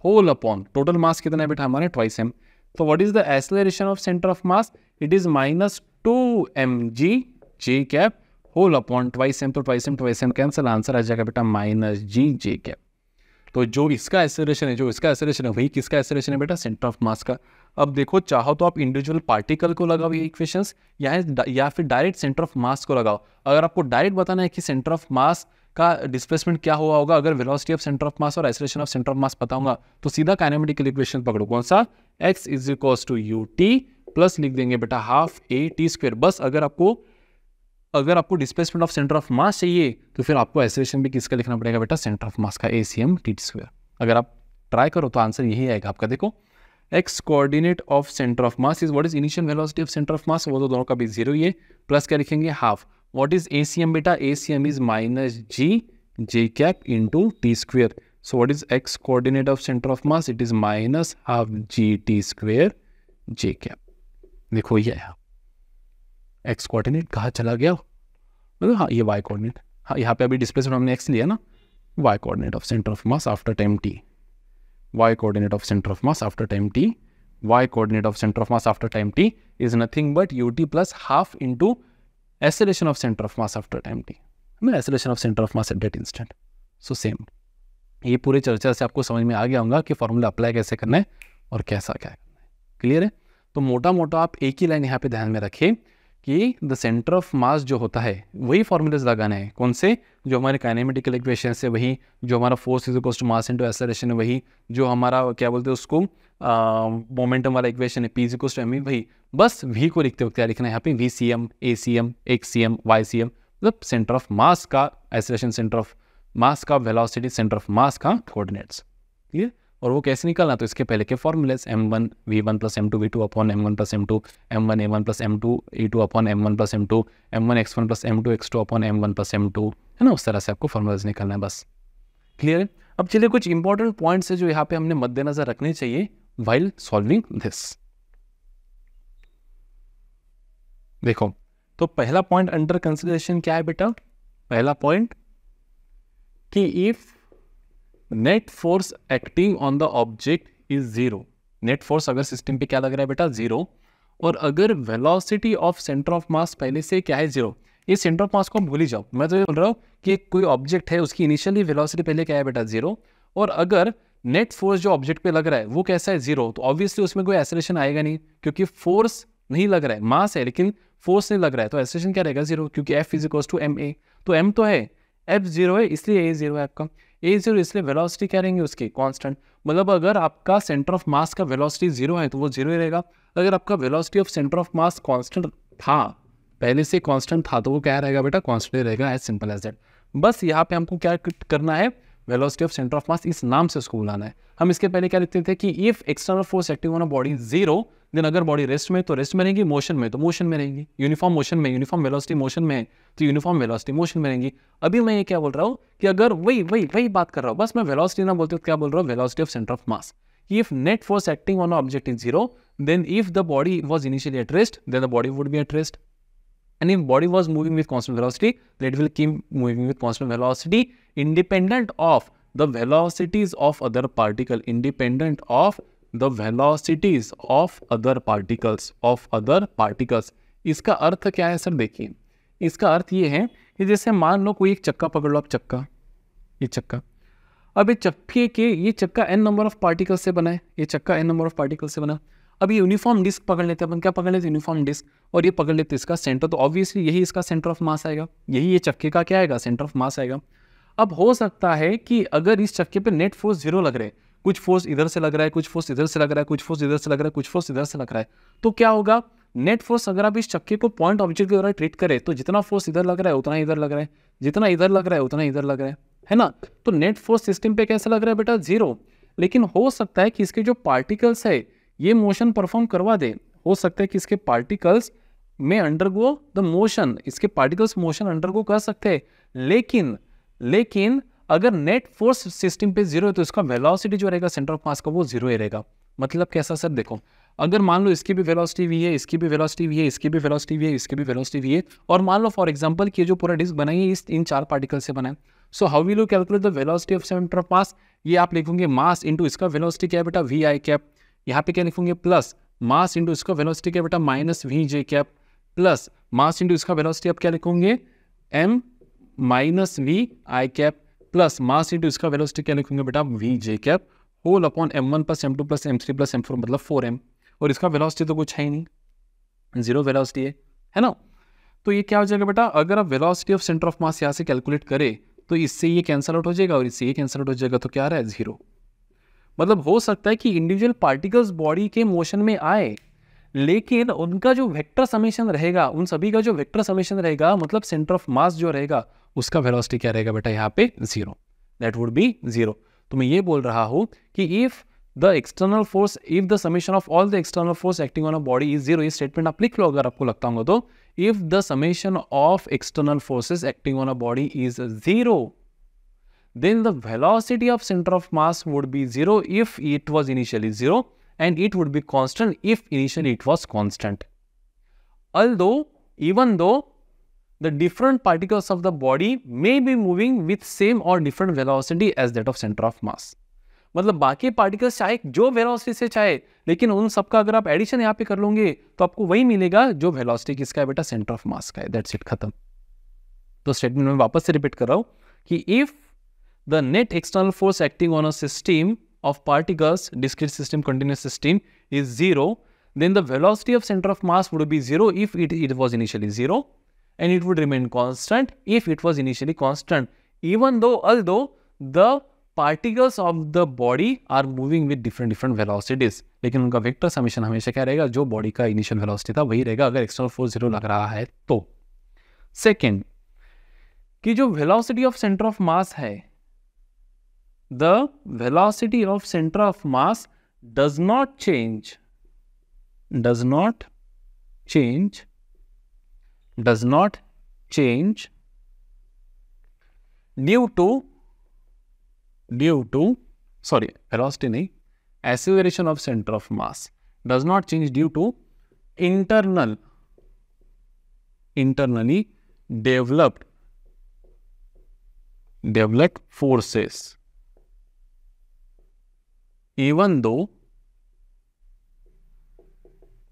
whole upon total mass कितना है बेटा हमारे ट्वाइस एम तो what is the acceleration of centre of mass it is minus two m g j cap whole upon twice m तो twice m twice m cancel answer आ जाएगा बेटा minus g j cap तो जो इसका acceleration है जो इसका एसलरेशन है वही किसका एसलरेशन है बेटा सेंटर ऑफ मास का अब देखो चाहो तो आप इंडिविजुअल पार्टिकल को लगाओ ये इक्वेशन या या फिर डायरेक्ट सेंटर ऑफ मास को लगाओ अगर आपको डायरेक्ट बताना है कि सेंटर ऑफ मास का डिस्प्लेसमेंट क्या हुआ होगा अगर velocity of centre of mass और acceleration of centre of mass बताऊंगा तो सीधा काइनेमेटिकल इक्वेशन पकड़ो कौन सा x is equals to u t plus लिख देंगे बेटा हाफ ए टी स्क्वेयर बस अगर आपको अगर आपको displacement of centre of mass चाहिए तो फिर आपको एसोलेशन भी किसका लिखना पड़ेगा बेटा सेंटर ऑफ मास का a c m t square अगर आप ट्राई करो तो आंसर यही आएगा आपका देखो x coordinate of centre of mass is what is initial velocity of centre of mass वो तो दोनों का भी जीरो ही है प्लस क्या लिखेंगे half what is a c m बेटा a c m is minus g j cap into t square so what is x coordinate of centre of mass it is minus half g t square j cap देखो ये है X coordinate कहाँ चला गया मतलब हाँ ये Y coordinate हाँ यहाँ पे अभी डिस्प्लेसमेंट हमने एक्स लिया ना y coordinate of centre of mass after time t y coordinate of center of mass after time t. y coordinate of center of mass after time t is nothing but ut plus half into acceleration of center of mass after time t. I mean acceleration of center of mass at that instant. So same. ये पूरी चर्चा से आपको समझ में आ गया होगा कि फॉर्मूला अप्लाई कैसे करना है और कैसा क्या करना है क्लियर है तो मोटा मोटा आप एक ही लाइन यहाँ पे ध्यान में रखें कि द सेंटर ऑफ मास जो होता है वही फॉर्मूलेज लगाना है कौन से जो हमारे काइनेमेटिकल इक्वेशन से वही जो हमारा force is equal to mass into acceleration है वही जो हमारा क्या बोलते हैं उसको मोमेंटम वाला इक्वेशन है p is equals to m वही बस वी को लिखते वक्त क्या लिखना है यहाँ पे v C m a c m x c m y c M मतलब सेंटर ऑफ मास का एसलेशन सेंटर ऑफ मास का वेलासिटी सेंटर ऑफ मास का कोऑर्डिनेट्स क्लियर और वो कैसे निकालना तो इसके पहले के formulas m one we one plus M two we two upon M one plus M two m one a one plus M two A two upon M one plus M two m one x one plus M two x two upon M one plus M two है ना उस तरह से आपको formulas निकालना है बस clear है अब चलिए कुछ इंपॉर्टेंट पॉइंट्स है जो यहाँ पे हमने मद्देनजर रखने चाहिए वाइल सॉल्विंग दिस देखो तो पहला पॉइंट अंडर कंसिडरेशन क्या है बेटा पहला पॉइंट कि if net force acting on the object is zero net force अगर सिस्टम पे क्या लग रहा है बेटा जीरो और अगर velocity of centre of mass पहले से क्या है जीरो ये सेंटर ऑफ मास को भूल ही जाओ मैं तो ये बोल रहा हूँ कि कोई ऑब्जेक्ट है उसकी इनिशियली वेलोसिटी पहले क्या है बेटा जीरो और अगर नेट फोर्स जो ऑब्जेक्ट पे लग रहा है वो कैसा है जीरो तो ऑब्वियसली उसमें कोई एसोलेशन आएगा नहीं क्योंकि फोर्स नहीं लग रहा है मास है लेकिन फोर्स नहीं लग रहा है तो एसोलेशन क्या रहेगा जीरो क्योंकि F is to m a तो एम तो है एफ जीरो है इसलिए ए जीरो है आपका ए जीरो इसलिए वेलोसिटी क्या रहेंगे उसकी कांस्टेंट मतलब अगर आपका सेंटर ऑफ मास का वेलोसिटी जीरो है तो वो जीरो ही रहेगा अगर आपका velocity of centre of mass constant था पहले से कांस्टेंट था तो वो क्या रहेगा बेटा कांस्टेंट रहेगा एज सिंपल एज दैट बस यहाँ पे हमको क्या करना है velocity of centre of mass इस नाम से उसको बुलाना है हम इसके पहले क्या लिखते थे कि if external force active on a body zero then अगर बॉडी रेस्ट में तो रेस्ट में रहेंगी मोशन में तो मोशन में रहेंगी यूनिफॉर्म मोशन में यूनिफॉर्म वेलोसिटी मोशन में तो यूनिफॉर्म वेलोसिटी मोशन में रहेंगी अभी मैं ये क्या बोल रहा हूँ कि अगर वही वही वही बात कर रहा हूँ बस मैं वेलोसिटी ना बोलते हूँ क्या बोल रहा हूँ velocity of centre of mass if net force acting on object is zero then if the body was initially at rest then the body would be at rest and if body was moving with constant velocity let will keep moving with constant velocity independent of the velocities of other particle independent of the velocities of other particles of other particles इसका अर्थ क्या है sir देखिए इसका अर्थ ये है कि जैसे मान लो कोई एक चक्का पकड़ लो आप चक्का ये चक्का अब ये चक्के के ये चक्का एन नंबर ऑफ पार्टिकल से बना है ये चक्का एन नंबर ऑफ पार्टिकल से बना अब ये यूनिफॉर्म डिस्क पकड़ लेते हैं अपन क्या पकड़ लेते हैं यूनिफॉर्म डिस्क और ये पकड़ लेते हैं इसका सेंटर तो ऑब्वियसली यही इसका सेंटर ऑफ मास आएगा यही ये चक्के का क्या आएगा सेंटर ऑफ मास आएगा अब हो सकता है कि अगर इस चक्के पर नेट फोर्स जीरो लग रहे हैं कुछ फोर्स इधर से लग रहा है कुछ फोर्स इधर से लग रहा है कुछ फोर्स इधर से लग रहा है कुछ फोर्स इधर से लग रहा है तो क्या होगा नेट फोर्स अगर आप इस चक्के को पॉइंट ऑब्जेक्ट के द्वारा ट्रीट करें तो जितना फोर्स इधर लग रहा है उतना इधर लग रहा है जितना इधर लग रहा है उतना इधर लग रहा है है ना तो नेट फोर्स सिस्टम पे कैसा लग रहा है बेटा जीरो लेकिन हो सकता है कि इसके जो पार्टिकल्स है ये मोशन परफॉर्म करवा दे हो सकता है कि इसके पार्टिकल्स में अंडरगो द मोशन इसके पार्टिकल्स मोशन अंडरगो कर सकते हैं लेकिन लेकिन अगर नेट फोर्स सिस्टम पे जीरो है तो इसका वेलोसिटी जो रहेगा सेंटर ऑफ मास का वो जीरो ही रहेगा मतलब कैसा सर देखो अगर मान लो इसकी भी वेलोसिटी वी है इसकी भी वेलोसिटी वी है इसकी भी वेलोसिटी वी है इसकी भी वेलोसिटी वी है और मान लो फॉर एग्जांपल कि जो पूरा डिस्क बनाई है इस इन चार पार्टिकल से बनाए so how will you calculate the velocity of centre of mass ये आप लिखोगे मास इंटू इसका वेलोसिटी क्या बेटा वी आई कैप यहाँ पे क्या लिखोगे प्लस मास इंटू इसका वेलोसिटी क्या बेटा minus v j cap plus mass into इसका वेलोसिटी आप क्या लिखोगे m minus v i cap plus mass into इसका वेलोसिटी क्या लिखेंगे बेटा v j cap whole upon M one plus M two plus M three plus m four मतलब four m और इसका वेलोसिटी तो कुछ है ही नहीं जीरो वेलोसिटी है है ना तो ये क्या हो जाएगा बेटा अगर आप velocity of centre of mass यहाँ से कैलकुलेट करें तो इससे ये कैंसल आउट हो जाएगा और इससे ये कैंसल आउट हो जाएगा तो क्या रहा है जीरो मतलब हो सकता है कि इंडिविजुअल पार्टिकल्स बॉडी के मोशन में आए लेकिन उनका जो वेक्टर समेशन रहेगा उन सभी का जो वेक्टर समेशन रहेगा मतलब सेंटर ऑफ मास जो रहेगा उसका वेलोसिटी क्या रहेगा बेटा यहाँ पे zero that would be zero तो मैं ये बोल रहा हूँ कि if the external force if the summation of all the external force acting on a body is zero statement आप लिख लो अगर आपको लगता होगा तो if the summation of external forces acting on a body is zero then the velocity of center of mass would be zero if it was initially zero and it would be constant if initially it was constant. Although, even though the different particles of the body may be moving with same or different velocity as that of center of mass मतलब बाकी particles चाहे जो velocity से चाहे लेकिन उन सब का अगर आप एडिशन यहाँ पे कर लोगे तो आपको वही मिलेगा जो वेलोसिटी किसका है बेटा सेंटर ऑफ मास का है दैट्स इट खत्म तो स्टेटमेंट में वापस से रिपीट कर रहा हूँ कि if the net external force acting on a system of particles discrete system continuous system is zero then the velocity of centre of mass would be zero if it it was initially zero and it would remain constant if it was initially constant even though although the particles of the body are moving with different different velocities लेकिन उनका vector summation हमेशा क्या रहेगा जो body का initial velocity था वही रहेगा अगर एक्सटर्नल फोर्स जीरो लग रहा है तो सेकेंड कि जो velocity of centre of mass है the velocity of centre of mass does not change does not change does not change due to due to sorry velocity acceleration of center of mass does not change due to internal internally developed developed forces even though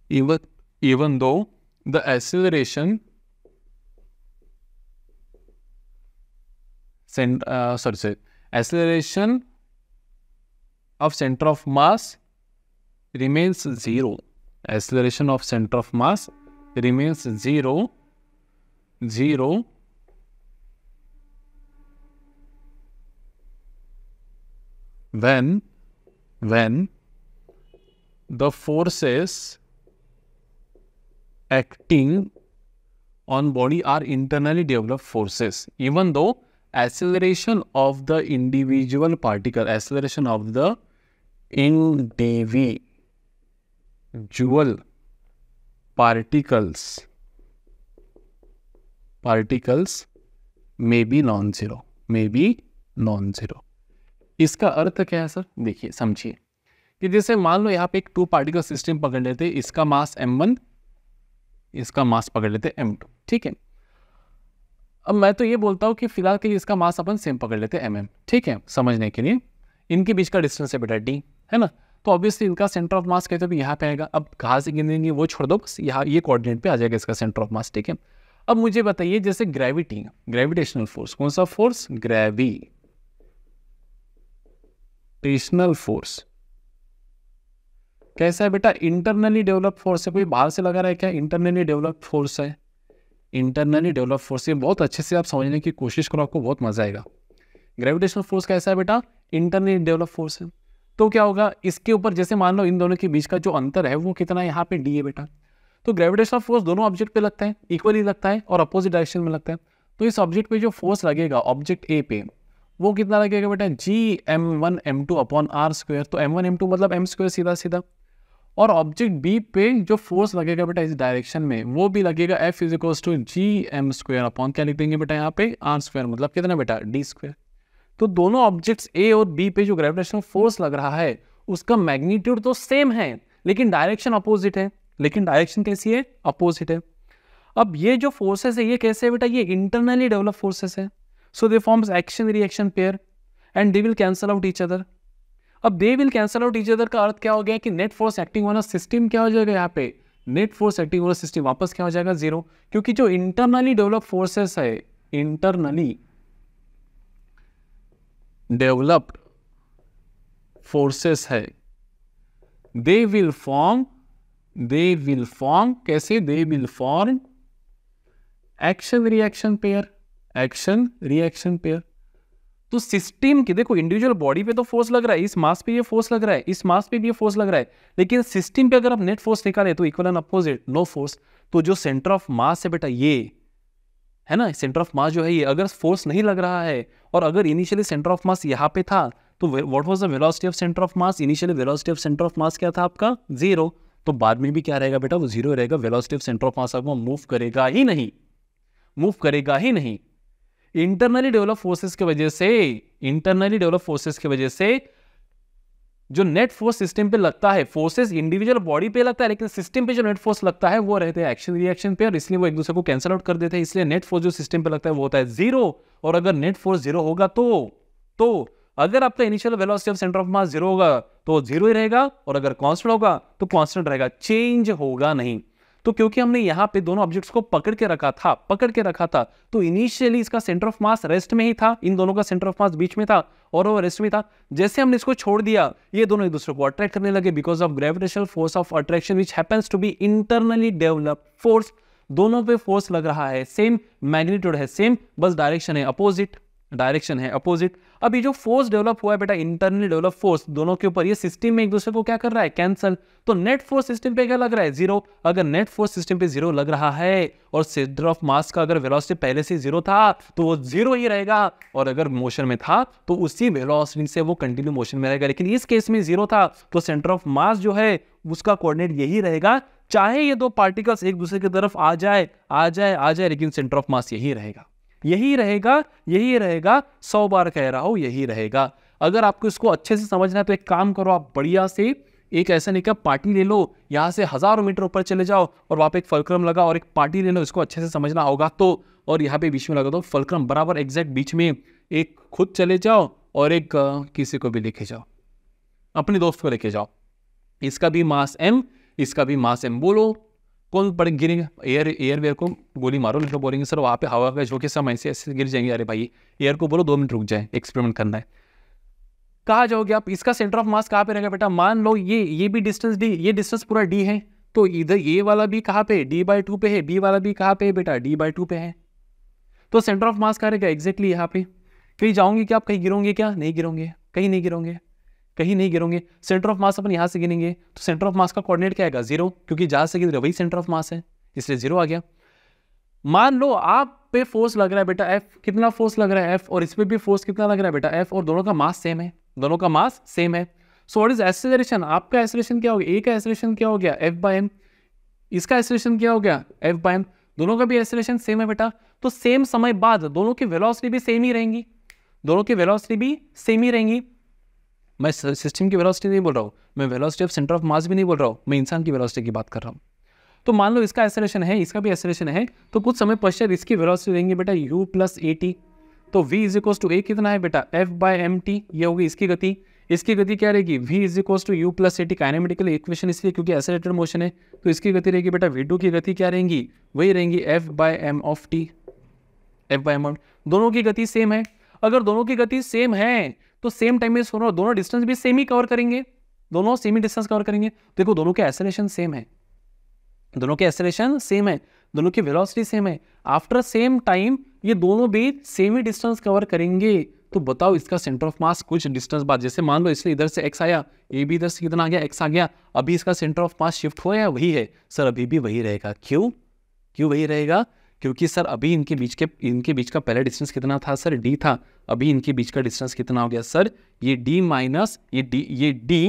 even even though the acceleration cent, uh, sorry, sorry, acceleration of center of mass remains zero. Acceleration of center of mass remains zero, zero. When, when the forces acting on body are internally developed forces, even though acceleration of the individual particle acceleration of the डेवी जुअल particles particles may be non zero may be non zero इसका अर्थ क्या है sir देखिए समझिए कि जैसे मान लो यहाँ पे एक टू पार्टिकल सिस्टम पकड़ लेते इसका मास एम वन इसका मास पकड़ लेते एम टू ठीक है अब मैं तो ये बोलता हूँ कि फिलहाल के लिए इसका मास अपन सेम पकड़ लेते हैं एम ठीक है समझने के लिए इनके बीच का डिस्टेंस है बेटा डी है ना तो ऑब्वियसली इनका सेंटर ऑफ मास कहते तो भी यहाँ पे आएगा अब कहाँ से गिनेंगे वो छोड़ दो बस यहाँ ये कोऑर्डिनेट पे आ जाएगा इसका सेंटर ऑफ मास ठीक है अब मुझे बताइए जैसे ग्रेविटी ग्रेविटेशनल फोर्स कौन सा फोर्स टेशनल फोर्स कैसा है बेटा इंटरनली डेवलप फोर्स है कोई बाहर से लगा रहा है क्या इंटरनली डेवलप फोर्स है इंटरनली डेवलप फोर्स ये बहुत अच्छे से आप समझने की कोशिश करो आपको बहुत मजा आएगा ग्रेविटेशनल फोर्स कैसा है बेटा इंटरनली डेवलप फोर्स है तो क्या होगा इसके ऊपर जैसे मान लो इन दोनों के बीच का जो अंतर है वो कितना है यहाँ पे डी है बेटा तो ग्रेविटेशनल फोर्स दोनों ऑब्जेक्ट पे लगता है इक्वली लगता है और अपोजिट डायरेक्शन में लगता है तो इस ऑब्जेक्ट पे जो फोर्स लगेगा ऑब्जेक्ट ए पे वो कितना लगेगा बेटा G m one M two upon r square तो एम वन एम टू मतलब एम स्क्वेयर सीधा सीधा और ऑब्जेक्ट बी पे जो फोर्स लगेगा बेटा इस डायरेक्शन में वो भी लगेगा F is equal to G m square upon क्या लिख देंगे बेटा यहाँ पे आर स्क्वेयर मतलब कितना बेटा डी स्क्वेयर तो दोनों ऑब्जेक्ट्स ए और बी पे जो ग्रेविटेशनल फोर्स लग रहा है उसका मैग्नीट्यूड तो सेम है लेकिन डायरेक्शन अपोजिट है लेकिन डायरेक्शन कैसी है अपोजिट है अब ये जो फोर्सेस है ये कैसे है बेटा ये इंटरनली डेवलप फोर्सेस है so they forms action reaction pair and they will cancel out each other अब they will cancel out each other का अर्थ क्या हो गया कि नेट फोर्स एक्टिंग वाला सिस्टम क्या हो जाएगा यहाँ पे नेट फोर्स एक्टिंग वाला सिस्टम वापस क्या हो जाएगा जीरो क्योंकि जो इंटरनली डेवलप फोर्सेस है इंटरनली डेवलप्ड फोर्सेस है they will form they will form कैसे they will form action reaction pair action reaction pair तो सिस्टम की देखो इंडिविजुअल बॉडी पे तो फोर्स लग रहा है इस मास पे ये फोर्स लग रहा है इस मास पे भी ये फोर्स लग रहा है लेकिन सिस्टम पे अगर आप नेट फोर्स निकाले तो equal and opposite no force तो जो सेंटर ऑफ मास है बेटा ये है ना सेंटर ऑफ मास जो है ये अगर फोर्स नहीं लग रहा है और अगर इनिशियली सेंटर ऑफ मास यहाँ पे था तो what was the velocity of centre of mass initially velocity of centre of mass क्या था आपका जीरो तो बाद में भी क्या रहेगा बेटा वो जीरो रहेगा velocity of centre of mass आपको मूव करेगा ही नहीं मूव करेगा ही नहीं इंटरनली डेवलप फोर्सेस की वजह से इंटरनली डेवलप फोर्सेस की वजह से जो नेट फोर्स सिस्टम पे लगता है फोर्सेस इंडिविजुअल बॉडी पे लगता है लेकिन सिस्टम पे जो नेट फोर्स लगता है वो रहते हैं एक्शन रिएक्शन पे और इसलिए वो एक दूसरे को कैंसिल आउट कर देते हैं इसलिए नेट फोर्स जो सिस्टम पे लगता है वो होता है जीरो और अगर नेट फोर्स जीरो होगा तो तो अगर आपका initial velocity of centre of mass zero होगा तो जीरो ही रहेगा और अगर कॉन्स्टेंट होगा तो कॉन्स्टेंट रहेगा चेंज होगा नहीं तो क्योंकि हमने यहाँ पे दोनों ऑब्जेक्ट्स को पकड़ के रखा था पकड़ के रखा था तो इनिशियली इसका सेंटर ऑफ मास रेस्ट में ही था इन दोनों का सेंटर ऑफ मास बीच में था और वो रेस्ट में था जैसे हमने इसको छोड़ दिया ये दोनों एक दूसरे को अट्रैक्ट करने लगे because of gravitational force of attraction which happens to be internally develop force दोनों पे फोर्स लग रहा है सेम मैग्नीट्यूड है सेम बस डायरेक्शन है अपोजिट डायरेक्शन है अपोजिट अब ये जो फोर्स डेवलप हुआ है बेटा इंटरनली डेवलप फोर्स दोनों के ऊपर ये सिस्टम में एक दूसरे को क्या कर रहा है कैंसल तो नेट फोर्स सिस्टम पे क्या लग रहा है जीरो अगर नेट फोर्स सिस्टम पे जीरो लग रहा है और सेंटर ऑफ मास का अगर वेलोसिटी पहले से जीरो था तो वो जीरो ही रहेगा और अगर मोशन में था तो उसी वेलोसिटी से वो कंटिन्यू मोशन में रहेगा लेकिन इस केस में जीरो था तो सेंटर ऑफ मास जो है उसका कोऑर्डिनेट यही रहेगा चाहे ये दो पार्टिकल्स एक दूसरे की तरफ आ जाए आ जाए आ जाए लेकिन सेंटर ऑफ मास यही रहेगा यही रहेगा यही रहेगा सौ बार कह रहा हूँ यही रहेगा अगर आपको इसको अच्छे से समझना है तो एक काम करो आप बढ़िया से एक ऐसा नहीं का पार्टी ले लो यहाँ से हज़ारों मीटर ऊपर चले जाओ और वहाँ पे एक फलक्रम लगा और एक पार्टी ले लो इसको अच्छे से समझना होगा तो और यहाँ पे बीच में लगा दो फलक्रम बराबर एग्जैक्ट बीच में एक खुद चले जाओ और एक किसी को भी लेके जाओ अपने दोस्त को लेके जाओ इसका भी मास एम इसका भी मास एम बोलो कौन पड़े गिरेंगे एयर एयरवेयर को गोली मारो नहीं तो बोलेंगे सर वहाँ पे हवा का झोंके से हम ऐसे ऐसे गिर जाएंगे अरे भाई एयर को बोलो दो मिनट रुक जाए एक्सपेरिमेंट करना है कहाँ जाओगे आप इसका सेंटर ऑफ मास कहाँ पे रहेगा बेटा मान लो ये ये भी डिस्टेंस डी ये डिस्टेंस पूरा डी है तो इधर ए वाला भी कहाँ पे डी बाई टू पे है बी वाला भी कहाँ पे है बेटा डी बाई टू पे है तो सेंटर ऑफ मास कहाँ रहेगा एग्जैक्टली यहाँ पे कहीं जाओगे क्या आप कहीं गिरोगे क्या नहीं गिरोगे कहीं नहीं गिरोगे कहीं नहीं गिरोगे सेंटर ऑफ मास अपन यहाँ से गिनेंगे तो सेंटर ऑफ मास का कोऑर्डिनेट क्या आएगा जीरो क्योंकि जहाँ से गिर रहे वही सेंटर ऑफ मास है इसलिए जीरो आ गया मान लो आप पे फोर्स लग रहा है बेटा एफ कितना फोर्स लग रहा है एफ और इस पर भी फोर्स कितना लग रहा है बेटा एफ और दोनों का मास सेम है दोनों का मास सेम है सो वॉट इज एसरेशन आपका एसरेशन क्या हो गया ए का एसरेशन क्या हो गया एफ बाय एम इसका एसरेशन क्या हो गया एफ बाय एम दोनों का भी एसरेशन सेम है बेटा तो सेम समय बाद दोनों की वेलोसिटी भी सेम ही रहेंगी दोनों की वेलोसिटी भी सेम ही रहेंगी मैं सिस्टम की वेलोसिटी नहीं बोल रहा हूँ मैं velocity of centre of mass भी नहीं बोल रहा हूँ मैं इंसान की वेलोसिटी की बात कर रहा हूँ तो मान लो इसका एसेलेशन है इसका भी एसेलेशन है तो कुछ समय पश्चात इसकी वेलोसिटी रहेंगी बेटा यू प्लस ए टी तो v is equals to a कितना है बेटा एफ बाय एम टी ये होगी इसकी गति इसकी गति क्या रहेगी v is equals to you plus a t kinematical equation इसलिए क्योंकि एसेलेटेड मोशन है तो इसकी गति रहेगी बेटा वी टू की गति क्या रहेंगी वही रहेंगी F by m of t F by m दोनों की गति सेम है अगर दोनों की गति सेम है तो सेम टाइम में सोना दोनों डिस्टेंस भी सेम ही कवर करेंगे दोनों सेम ही डिस्टेंस कवर करेंगे देखो दोनों के एसलेशन सेम है दोनों के एसलेशन सेम है दोनों की वेलोसिटी सेम है आफ्टर सेम टाइम ये दोनों भी सेम ही डिस्टेंस कवर करेंगे तो बताओ इसका सेंटर ऑफ मास कुछ डिस्टेंस बाद जैसे मान लो इसलिए इधर से एक्स आया ये भी इधर से कितना आ गया एक्स आ गया अभी इसका सेंटर ऑफ मास शिफ्ट हुआ है वही है सर अभी भी वही रहेगा क्यों क्यों वही रहेगा क्योंकि सर अभी इनके बीच के इनके बीच का पहला डिस्टेंस कितना था सर डी था अभी इनके बीच का डिस्टेंस कितना हो गया सर ये डी माइनस ये डी ये d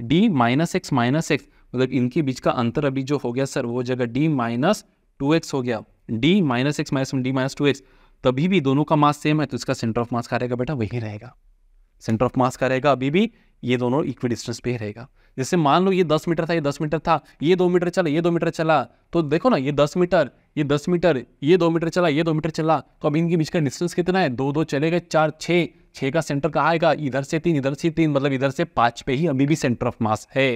d minus x minus x मतलब इनके बीच का अंतर अभी जो हो गया सर वो जगह डी माइनस टू एक्स हो गया d minus x minus d minus two x तभी भी दोनों का मास सेम है तो इसका सेंटर ऑफ मास का रहेगा बेटा वही रहेगा सेंटर ऑफ मास का रहेगा अभी भी ये दोनों इक्वी डिस्टेंस पे रहेगा जैसे मान लो ये दस मीटर था ये दस मीटर था ये दो मीटर चला ये दो मीटर चला तो देखो ना ये दस मीटर ये दस मीटर ये दो मीटर चला ये दो मीटर चला तो अब इनके बीच का डिस्टेंस कितना है दो दो चले गए चार छः छः का सेंटर कहाँ आएगा इधर से तीन इधर से तीन मतलब इधर से पाँच पे ही अभी भी सेंटर ऑफ मास है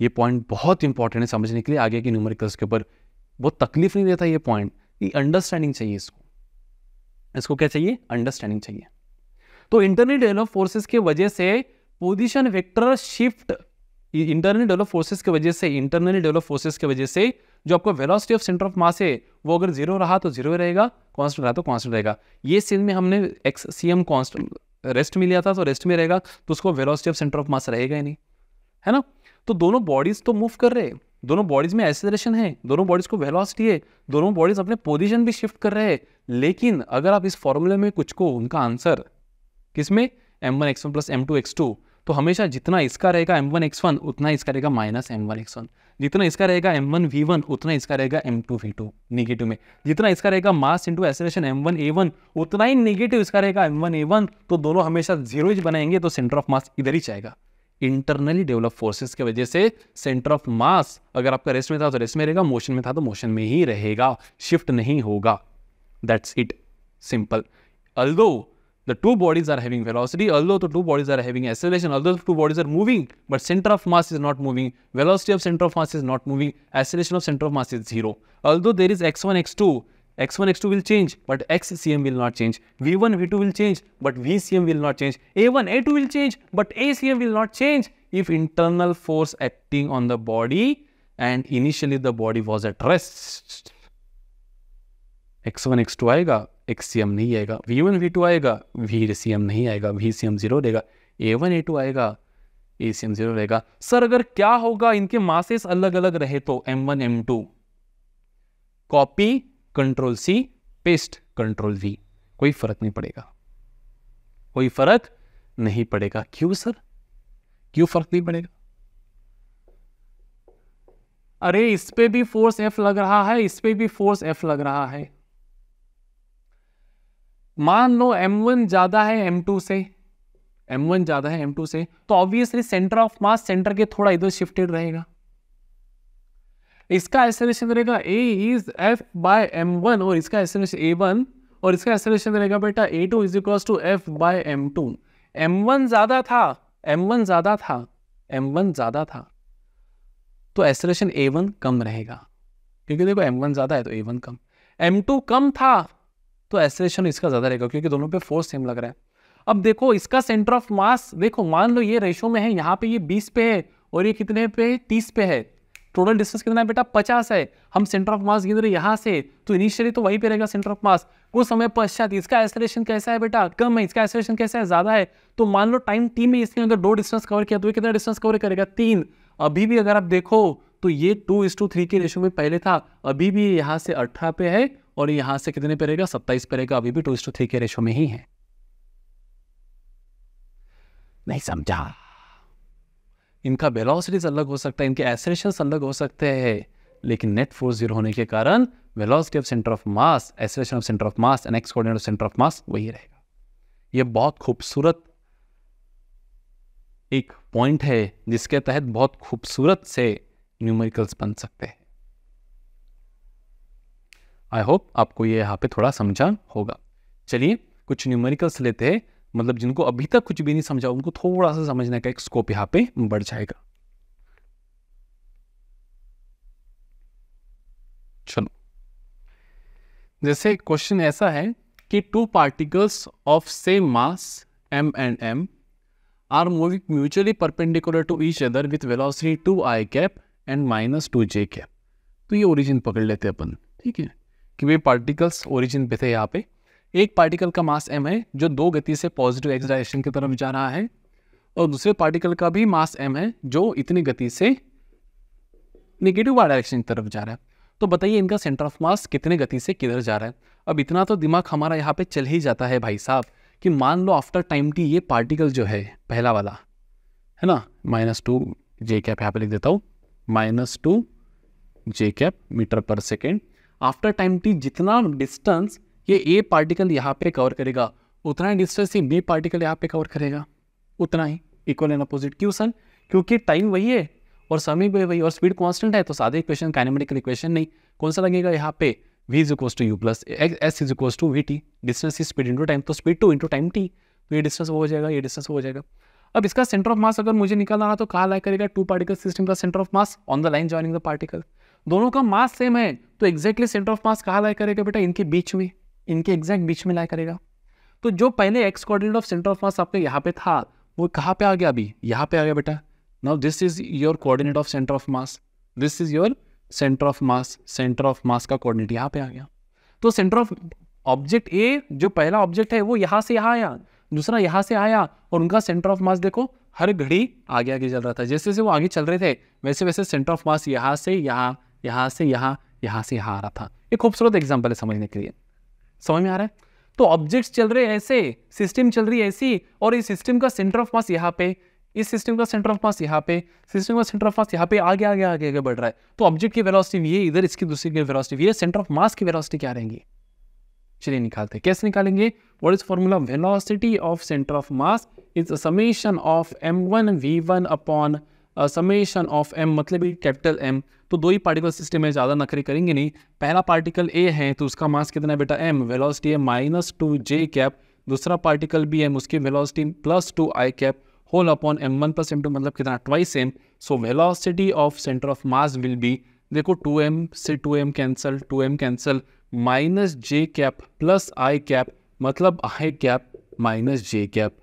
ये पॉइंट बहुत इंपॉर्टेंट है समझने के लिए आगे के न्यूमेरिकल्स के ऊपर बहुत तकलीफ नहीं देता ये पॉइंट ये अंडरस्टैंडिंग चाहिए इसको इसको क्या चाहिए अंडरस्टैंडिंग चाहिए तो इंटरनेट डेवलप फोर्सेस के वजह से position vector shift internal develop forces के वजह से इंटरनल डेवलप फोर्सेस की वजह से जो आपको velocity of centre of mass है वो अगर जीरो रहा तो जीरो रहेगा कांस्टेंट रहा तो कांस्टेंट रहेगा ये सीन में हमने एक्स सी एम रेस्ट में लिया था तो रेस्ट में रहेगा तो उसको velocity of centre of mass रहेगा ही नहीं है ना तो दोनों बॉडीज तो मूव कर रहे हैं दोनों बॉडीज में एसिलेशन है दोनों बॉडीज को वेलोसिटी है दोनों बॉडीज अपने पोजीशन भी शिफ्ट कर रहे हैं लेकिन अगर आप इस फॉर्मूले में कुछ को उनका आंसर किसमें m one x one plus M two x two तो हमेशा जितना इसका रहेगा एम वन एक्स वन उतना इसका रहेगा minus m one x one जितना इसका रहेगा एम वन वी वन उतना इसका रहेगा m two we two negative में जितना इसका रहेगा mass into acceleration m one a one उतना ही निगेटिव इसका रहेगा एम वन ए वन तो दोनों हमेशा जीरो ही बनाएंगे तो सेंटर ऑफ मास इधर ही जाएगा इंटरनली डेवलप फोर्सेस की वजह से सेंटर ऑफ मास अगर आपका रेस्ट में था तो रेस्ट में रहेगा मोशन में था तो मोशन में ही रहेगा शिफ्ट नहीं होगा that's it simple although the two bodies are having velocity, although the two bodies are having acceleration, although the two bodies are moving, but center of mass is not moving, velocity of center of mass is not moving, acceleration of center of mass is zero. Although there is x1, x2, x1, x2 will change, but xcm will not change, v1, v2 will change, but vcm will not change, a1, a2 will change, but acm will not change if internal force acting on the body and initially the body was at rest. x1, x2 आएगा x सी m नहीं आएगा v one v two आएगा v सी m नहीं आएगा v सी m zero रहेगा ए one a two आएगा a c m zero रहेगा sir अगर क्या होगा इनके मासेस अलग अलग रहे तो M one M two copy control c paste control v कोई फर्क नहीं पड़ेगा कोई फर्क नहीं पड़ेगा क्यों सर क्यों फर्क नहीं पड़ेगा अरे इस पे भी फोर्स एफ लग रहा है इस पे भी फोर्स एफ लग रहा है मान लो m1 ज्यादा है m2 से m1 ज्यादा है m2 से तो obviously centre of mass centre के थोड़ा इधर शिफ्टेड रहेगा इसका एसलेशन रहेगा a is F by m one और इसका एसलेशन ए वन और इसका एसलेशन रहेगा बेटा a two is equal to F by m two m one ज्यादा था एम वन ज्यादा था एम वन ज्यादा था तो एसलेशन ए वन कम रहेगा क्योंकि देखो एम वन ज्यादा है तो ए वन कम एम टू कम था तो एसरेशन इसका ज़्यादा रहेगा क्योंकि दोनों पे फोर्स सेम लग रहा है अब देखो इसका सेंटर ऑफ मास देखो मान लो ये रेशो में है यहाँ पे ये 20 पे है और ये कितने पे है 30 पे है टोटल डिस्टेंस कितना है बेटा 50 है हम सेंटर ऑफ मास गिन रहे यहाँ से तो इनिशियली तो वहीं पे रहेगा सेंटर ऑफ मास कुछ समय पश्चात इसका एसोलेशन कैसा है बेटा कम है इसका एसोलेशन कैसा है ज़्यादा है तो मान लो टाइम टी में इसने अगर दो डिस्टेंस कवर किया तो ये कितना डिस्टेंस कवर करेगा तीन अभी भी अगर आप देखो तो ये टू इस टू थ्री के रेशो में पहले था अभी भी यहाँ से अठारह पे है और यहां से कितने पे रहेगा सत्ताईस पे रहेगा अभी भी टू टू थ्री के रेशो में ही है नहीं समझा इनका वेलोसिटीज अलग हो सकता है इनके एसरेशन अलग हो सकते हैं लेकिन नेट फोर्स जीरो होने के कारण velocity of centre of mass acceleration of centre of mass and x coordinate of centre of mass वही रहेगा यह बहुत खूबसूरत एक पॉइंट है जिसके तहत बहुत खूबसूरत से न्यूमेरिकल्स बन सकते हैं आई होप आपको ये यहाँ पे थोड़ा समझा होगा चलिए कुछ न्यूमेरिकल्स लेते हैं मतलब जिनको अभी तक कुछ भी नहीं समझा उनको थोड़ा सा समझने का एक स्कोप यहाँ पे बढ़ जाएगा चलो जैसे क्वेश्चन ऐसा है कि two particles of same mass M are moving mutually perpendicular to each other with velocity two I cap and minus two J cap तो ये ओरिजिन पकड़ लेते अपन ठीक है कि वे पार्टिकल्स ओरिजिन पे थे यहाँ पे एक पार्टिकल का मास एम है जो दो गति से पॉजिटिव एक्स डायरेक्शन की तरफ जा रहा है और दूसरे पार्टिकल का भी मास एम है जो इतनी गति से निगेटिव वाई डायरेक्शन की तरफ जा रहा है तो बताइए इनका सेंटर ऑफ मास कितने गति से किधर जा रहा है अब इतना तो दिमाग हमारा यहाँ पे चल ही जाता है भाई साहब कि मान लो आफ्टर टाइम टी ये पार्टिकल जो है पहला वाला है ना माइनस टू जे कैप यहाँ पे लिख देता हूँ minus two J cap metre per second after time T जितना डिस्टेंस ये ए पार्टिकल यहाँ पे कवर करेगा उतना ही डिस्टेंस ये बी पार्टिकल यहाँ पे कवर करेगा उतना ही इक्वल एंड अपोजिट क्यों सर क्योंकि टाइम वही है और समय भी वही और स्पीड कॉन्स्टेंट है तो सादे इक्वेशन काइनेमेटिकल इक्वेशन नहीं कौन सा लगेगा यहाँ पे V is equals to you plus S is equals to V T distance is speed into time तो speed two into time T तो ये डिस्टेंस हो जाएगा ये डिस्टेंस हो जाएगा अब इसका सेंटर ऑफ मास अगर मुझे निकालना तो कहा लाइक करेगा टू पार्टिकल सिस्टम का centre of mass on the line joining the particle दोनों का मास सेम है तो एग्जैक्टली सेंटर ऑफ मास कहाँ लाया करेगा बेटा इनके बीच में इनके एग्जैक्ट बीच में लाया करेगा तो जो पहले X coordinate of centre of mass आपके यहाँ पे था वो कहाँ पे आ गया अभी यहाँ पे आ गया बेटा now this is your coordinate of centre of mass this is your centre of mass centre of mass का कोऑर्डिनेट यहाँ पे आ गया तो सेंटर ऑफ ऑब्जेक्ट ए जो पहला ऑब्जेक्ट है वो यहाँ से यहाँ आया दूसरा यहाँ से आया और उनका सेंटर ऑफ मास देखो हर घड़ी आगे आगे चल रहा था जैसे जैसे वो आगे चल रहे थे वैसे वैसे सेंटर ऑफ मास यहाँ से यहाँ यहाँ से यहाँ यहाँ से यहाँ आ रहा था एक खूबसूरत एग्जाम्पल है समझने के लिए समझ में आ रहा है तो ऑब्जेक्ट्स चल रहे ऐसे सिस्टम चल रही ऐसी और इस सिस्टम का सेंटर ऑफ मास यहाँ पे इस सिस्टम का सेंटर ऑफ मास यहाँ पे सिस्टम का सेंटर ऑफ मास यहाँ पे आगे आगे आगे आगे बढ़ रहा है तो ऑब्जेक्ट की वेलोसिटी ये इधर इसकी दूसरी की वेलोसिटी ये सेंटर ऑफ मास की वेलोसिटी क्या रहेंगी चलिए निकालते हैं कैसे निकालेंगे what is formula velocity of centre of mass is summation of M one we one upon summation of M मतलब कैपिटल एम तो दो ही पार्टिकल सिस्टम है ज़्यादा नखरे करेंगे नहीं पहला पार्टिकल ए है तो उसका मास कितना है बेटा एम वेलोसिटी है माइनस टू जे कैप दूसरा पार्टिकल बी एम उसकी वेलोसिटी प्लस टू आई cap whole upon M one plus M two मतलब कितना twice M so velocity of centre of mass will be देखो टू एम से two M cancel two M cancel minus J cap plus I cap मतलब I cap minus J cap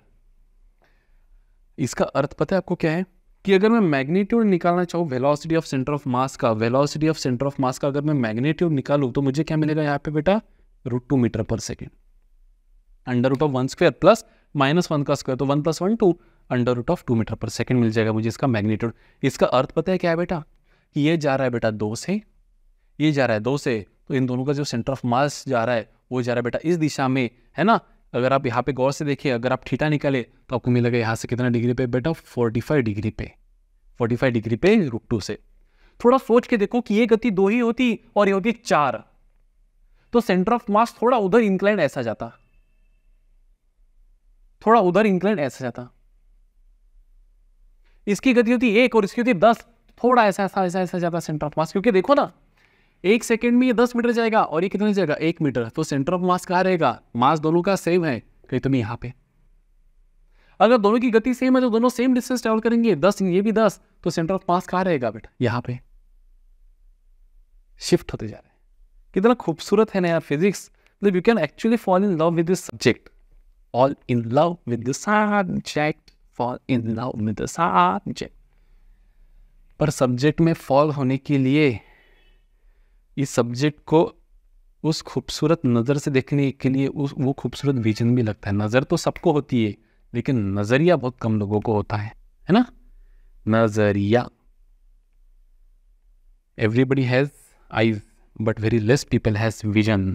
इसका अर्थ पता है आपको क्या है कि अगर मैं मैग्नीट्यूड निकालना चाहूँ velocity of centre of mass का velocity of centre of mass का अगर मैं मैग्नीट्यूड निकालूँ तो मुझे क्या मिलेगा यहाँ पे बेटा root two metre per second under root of one square plus minus one का स्क्वायर तो one plus one two under root of two metre per second मिल जाएगा मुझे इसका मैग्नीट्यूड इसका अर्थ पता है क्या है बेटा कि ये जा रहा है बेटा दो से ये जा रहा है दो से तो इन दोनों का जो सेंटर ऑफ मास जा रहा है वो जा रहा है बेटा इस दिशा में है ना अगर आप यहाँ पे गौर से देखें अगर आप ठीटा निकाले तो आपको मिलेगा यहाँ से कितना डिग्री पे बेटा 45 डिग्री पे 45 डिग्री पे रूट टू से थोड़ा सोच के देखो कि ये गति दो ही होती और ये होती चार तो सेंटर ऑफ मास थोड़ा उधर इंक्लाइन ऐसा जाता थोड़ा उधर इंक्लाइन ऐसा जाता इसकी गति होती एक और इसकी होती दस थोड़ा ऐसा ऐसा ऐसा ऐसा जाता सेंटर ऑफ मास क्योंकि देखो ना एक सेकेंड में ये दस मीटर जाएगा और ये कितने जाएगा एक मीटर तो सेंटर ऑफ मास कहा रहेगा मास दोनों का सेम है कहीं तुम्हें तो यहां पे अगर दोनों की गति सेम है तो दोनों सेम डिस्टेंस ट्रेवल करेंगे दस ये भी दस तो सेंटर ऑफ मास कहा रहेगा बेटा यहां पे शिफ्ट होते जा रहे हैं कितना खूबसूरत है ना यार फिजिक्स मतलब you can actually fall in love with this subject all in love with this subject fall in love with this subject पर सब्जेक्ट में फॉल होने के लिए इस सब्जेक्ट को उस खूबसूरत नज़र से देखने के लिए उस वो खूबसूरत विजन भी लगता है नज़र तो सबको होती है लेकिन नज़रिया बहुत कम लोगों को होता है है ना नज़रिया everybody has eyes but very less people has vision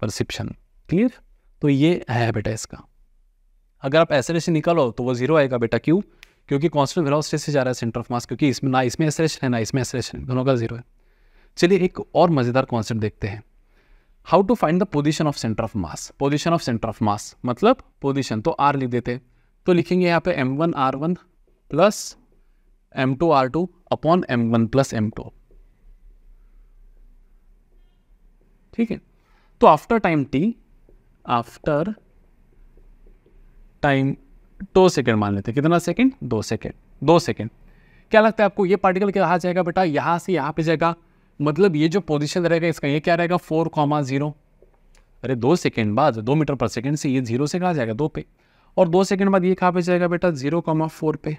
perception clear तो ये है बेटा इसका अगर आप एसरेशन निकालो तो वो जीरो आएगा बेटा क्यों क्योंकि कॉन्स्टेंट वेलोसिटी से जा रहा है सेंटर ऑफ मास क्योंकि इसमें ना इसमें एसरेशन है ना इसमें एसरेशन दोनों का जीरो है चलिए एक और मज़ेदार कॉन्सेप्ट देखते हैं how to find the position of centre of mass position of centre of mass मतलब पोजिशन तो आर लिख देते तो लिखेंगे यहाँ पे M one R one plus M two R two upon M one plus M two ठीक है तो after time T after time दो सेकेंड मान लेते कितना सेकेंड दो सेकेंड दो सेकेंड क्या लगता है आपको ये पार्टिकल कहा जाएगा बेटा यहाँ से यहाँ पे जाएगा मतलब ये जो पोजिशन रहेगा इसका ये क्या रहेगा फोर कॉमा जीरो अरे दो सेकेंड बाद दो मीटर पर सेकेंड से ये जीरो से कहा जाएगा दो पे और दो सेकेंड बाद ये कहाँ पे जाएगा बेटा जीरो कॉमा फोर पे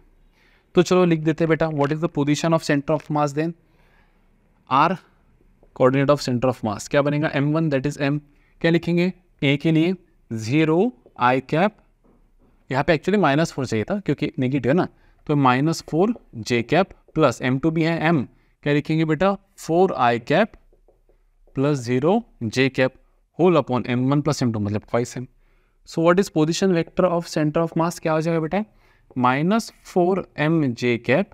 तो चलो लिख देते बेटा what is the position of centre of mass then R coordinate of centre of mass क्या बनेगा M one that is M क्या लिखेंगे ए के लिए जीरो आई कैप यहाँ पे एक्चुअली माइनस फोर चाहिए था क्योंकि नेगेटिव है ना तो minus four J cap plus M two भी है एम क्या लिखेंगे बेटा फोर आई cap plus zero J cap whole upon M one plus M two मतलब twice M so what is position vector of centre of mass क्या हो जाएगा बेटा minus four M J cap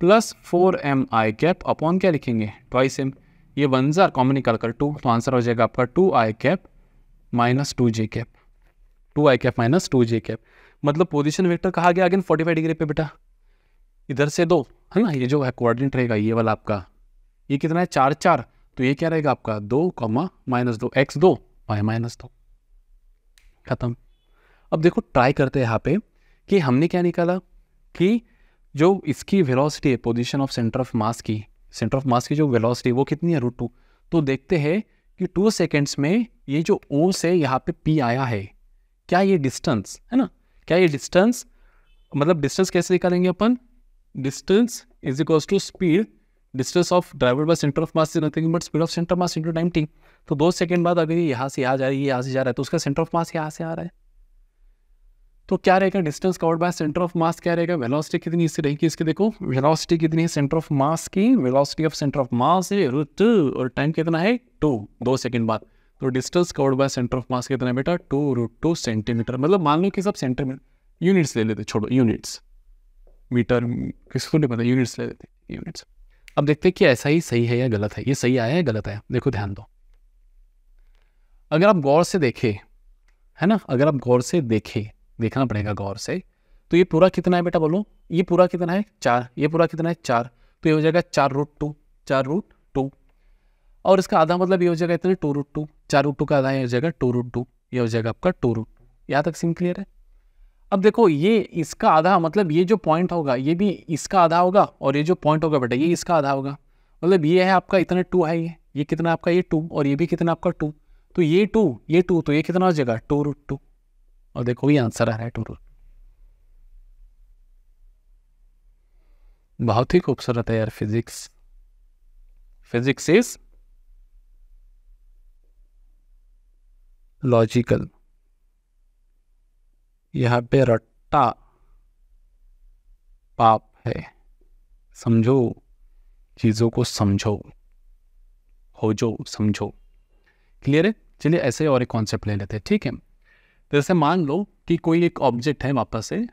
plus four M I cap upon क्या लिखेंगे twice M ये one जार common निकाल कर टू तो आंसर हो जाएगा आपका टू आई cap minus two J cap two आई cap minus two J cap मतलब पोजिशन वेक्टर कहा गया अगेन फाइव डिग्री पे बेटा इधर से दो है ना ये जो है कोऑर्डिनेट रहेगा ये वाला आपका ये कितना है चार चार तो ये क्या रहेगा आपका दो कॉमा माइनस दो एक्स दो वाई माइनस दो खत्म अब देखो ट्राई करते हैं यहाँ पे कि हमने क्या निकाला कि जो इसकी वेलोसिटी है position of centre of mass की सेंटर ऑफ मास की जो वेलोसिटी वो कितनी है रूट टू तो देखते हैं कि टू सेकेंड्स में ये जो ओ से यहाँ पे पी आया है क्या ये डिस्टेंस है ना क्या ये डिस्टेंस मतलब डिस्टेंस कैसे निकालेंगे अपन distance is equals to speed distance of driver by centre of mass is nothing but speed of centre mass into time T तो दो सेकंड बाद अगर ये यहाँ से यहाँ जा रही है यहाँ से जा रहा है तो उसका सेंटर ऑफ मास यहाँ से आ रहा है तो क्या रहेगा distance covered by centre of mass क्या रहेगा वेलोसिटी कितनी इससे रहेगी इसके देखो वेलोसिटी कितनी है सेंटर ऑफ मास की velocity of centre of mass है रूट और टाइम कितना है टू दो सेकंड बाद तो distance covered by centre of mass कितना है बेटा टू रूट टू सेंटीमीटर मतलब मान लो कि सब सेंटीमीटर यूनिट्स ले लेते छोड़ो यूनिट्स मीटर किसको नहीं पता यूनिट्स ले देते यूनिट्स अब देखते हैं कि ऐसा ही सही है या गलत है ये सही आया है गलत है देखो ध्यान दो अगर आप गौर से देखें है ना अगर आप गौर से देखें देखना पड़ेगा गौर से तो ये पूरा कितना है बेटा बोलो ये पूरा कितना है चार ये पूरा कितना है चार तो ये हो जाएगा चार रूट टू चार रूट टू और इसका आधा मतलब ये हो जाएगा इतना टू रूट टू चार रूट टू का आधा ये हो जाएगा टू रूट टू ये हो जाएगा आपका टू रूट टू यहाँ तक सिम क्लियर है अब देखो ये इसका आधा मतलब ये जो पॉइंट होगा ये भी इसका आधा होगा और ये जो पॉइंट होगा बेटा ये इसका आधा होगा मतलब ये है आपका इतना टू है ये ये कितना आपका ये टू और ये भी कितना आपका टू तो ये टू ये टू तो ये कितना हो जाएगा टू रूट टू और देखो ये आंसर आ रहा है टू रूट बहुत ही खूबसूरत है यार फिजिक्स फिजिक्स इज लॉजिकल यहाँ पे रट्टा पाप है समझो चीज़ों को समझो हो जो समझो क्लियर है चलिए ऐसे और एक कॉन्सेप्ट ले लेते हैं ठीक है तो जैसे मान लो कि कोई एक ऑब्जेक्ट है वापस से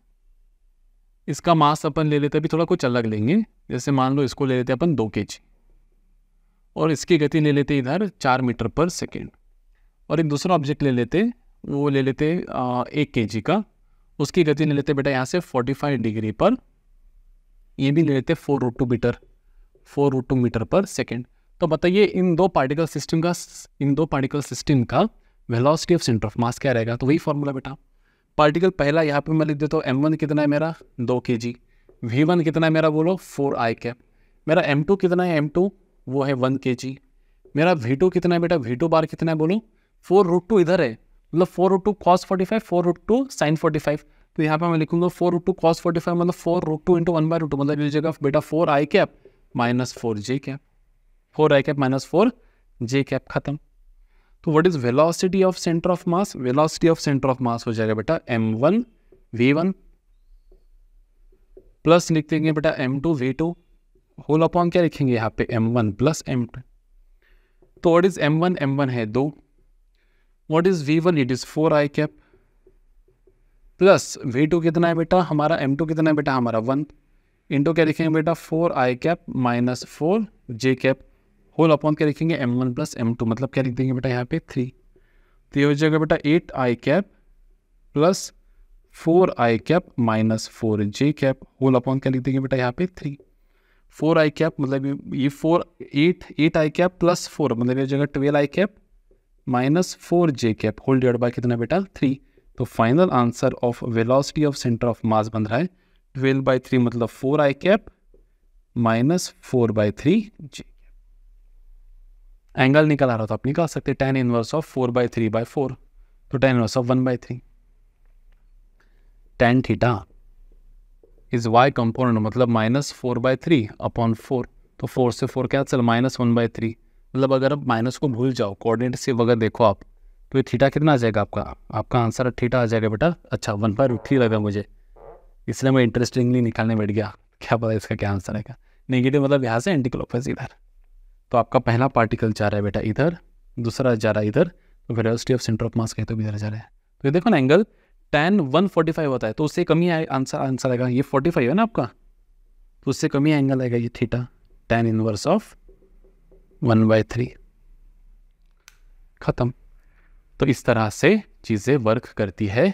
इसका मास अपन ले लेते अभी थोड़ा कुछ अलग लेंगे जैसे मान लो इसको ले लेते अपन दो के जी और इसकी गति ले लेते इधर चार मीटर पर सेकेंड और एक दूसरा ऑब्जेक्ट ले लेते वो ले लेते एक के जी का उसकी गति ले लेते बेटा यहाँ से 45 डिग्री पर ये भी ले लेते four root two metre four root two metre per second तो बताइए इन दो पार्टिकल सिस्टम का इन दो पार्टिकल सिस्टम का velocity of centre of mass क्या रहेगा तो वही फॉर्मूला बेटा पार्टिकल पहला यहाँ पे मैं लिख देता हूँ एम वन कितना है मेरा दो के जी वी वन कितना है मेरा बोलो फोर आई कैप मेरा एम टू कितना है एम टू वो है वन के जी मेरा वी टू कितना है बेटा वी टू बार कितना है बोलो फोर रूट टू इधर है मतलब four root two cos forty five four root two sine forty five तो यहाँ पे मैं लिखूंगा four root two cos forty five मतलब four root two into one by root two मतलब ये जगह बेटा फोर आई cap minus four J cap four आई cap minus four J cap खत्म तो what is velocity of centre of mass velocity of centre of mass हो जाएगा बेटा M one we one plus लिख देंगे बेटा M two we two whole upon क्या लिखेंगे यहाँ पे M one plus M two तो what is M one M one है दो what is V one it is four I cap plus V two कितना है बेटा हमारा एम टू कितना है बेटा हमारा वन इंटू क्या लिखेंगे बेटा फोर आई cap minus four J cap whole upon क्या लिखेंगे M one plus M two मतलब क्या लिख देंगे बेटा यहाँ पे थ्री तो ये हो जाएगा बेटा एट आई कैप प्लस फोर आई cap minus four J cap whole upon क्या लिख देंगे बेटा यहाँ पे थ्री फोर आई कैप मतलब ये फोर एट एट आई कैप प्लस फोर मतलब ये हो जाएगा twelve I cap minus four J cap whole divide by कितना बेटा थ्री तो final answer of velocity of centre of mass बन रहा है ट्वेल्व बाई थ्री मतलब four I cap minus four by three J cap angle निकल आ रहा था आप निकाल सकते tan inverse of four by three by four तो ten inverse of one by three tan theta is Y component मतलब minus four by three upon four तो फोर से four cancel minus one by three मतलब अगर आप minus को भूल जाओ कोऑर्डिनेट से अगर देखो आप तो ये थीटा कितना आ जाएगा आपका आपका आंसर थीटा आ जाएगा बेटा अच्छा वन बाय रूट थ्री लगा मुझे इसलिए मैं इंटरेस्टिंगली निकालने बैठ गया क्या पता इसका क्या आंसर आएगा नेगेटिव मतलब यहाँ से एंटी क्लॉकवाइज इधर तो आपका पहला पार्टिकल जा रहा है बेटा इधर दूसरा जा रहा है इधर तो velocity of centre of mass कहते तो इधर जा रहा है तो ये देखो ना angle tan one forty five होता है तो उससे कमी आए आंसर आंसर आएगा ये फोर्टी फाइव है ना आपका तो उससे कमी एंगल आएगा ये theta tan inverse of one by three ख़त्म तो इस तरह से चीज़ें वर्क करती है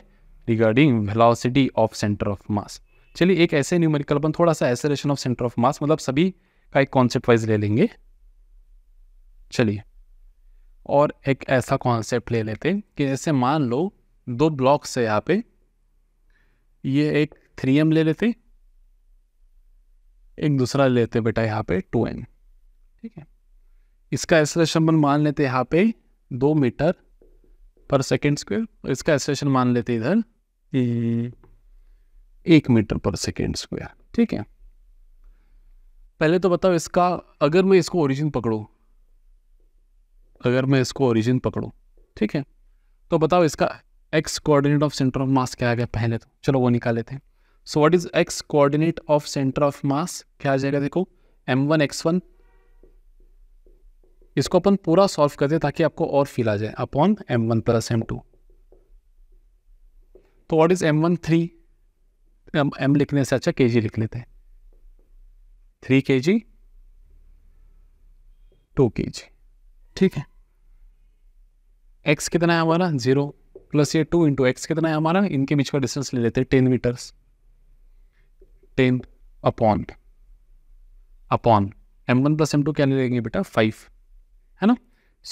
regarding velocity of centre of mass चलिए एक ऐसे न्यूमेरिकल अपन थोड़ा सा acceleration of centre of mass मतलब सभी का एक कॉन्सेप्ट वाइज ले लेंगे चलिए और एक ऐसा कॉन्सेप्ट ले लेते हैं कि जैसे मान लो दो ब्लॉक्स है यहाँ पे ये एक थ्री एम ले लेते एक दूसरा लेते बेटा यहाँ पे टू एम ठीक है इसका एसलेशन अपन मान लेते हैं यहाँ पे दो मीटर पर सेकेंड स्क्वायर इसका एसलेशन मान लेते इधर हम्म, एक मीटर पर सेकेंड स्क्वायर ठीक है पहले तो बताओ इसका अगर मैं इसको ओरिजिन पकड़ू अगर मैं इसको ओरिजिन पकड़ू ठीक है तो बताओ इसका X coordinate of centre of mass क्या आ गया पहले तो चलो वो निकाल लेते हैं so what is x coordinate of centre of mass क्या आ जाएगा देखो एम वन एक्स वन इसको अपन पूरा सॉल्व कर दे ताकि आपको और फील आ जाए upon M one plus M two तो what is M one three M लिखने से अच्छा के जी लिख लेते हैं थ्री के जी टू के जी ठीक है एक्स कितना है हमारा जीरो प्लस ये टू इंटू एक्स कितना है हमारा इनके बीच का डिस्टेंस ले लेते हैं ten metres ten upon upon M one plus M two क्या ले लेंगे बेटा फाइव है ना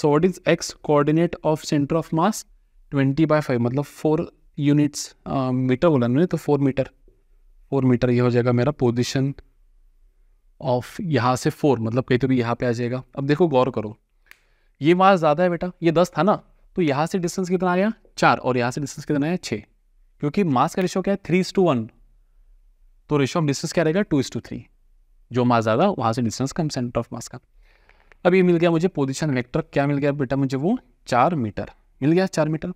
so what is x coordinate of centre of mass twenty by five मतलब फोर यूनिट्स मीटर बोला मैंने तो फोर मीटर फोर मीटर ये हो जाएगा मेरा पोजिशन ऑफ यहाँ से फोर मतलब कहीं तो भी यहाँ पे आ जाएगा अब देखो गौर करो ये मास ज़्यादा है बेटा ये दस था ना तो यहाँ से डिस्टेंस कितना आया चार और यहाँ से डिस्टेंस कितना आया छः क्योंकि मास का रेशो क्या है थ्री टू वन तो रेशो ऑफ डिस्टेंस क्या रहेगा टू इस टू थ्री जो मास ज़्यादा वहाँ से डिस्टेंस कम सेंटर ऑफ मास का अब ये मिल गया मुझे पोजिशन वेक्टर क्या मिल गया बेटा मुझे वो चार मीटर मिल गया चार मीटर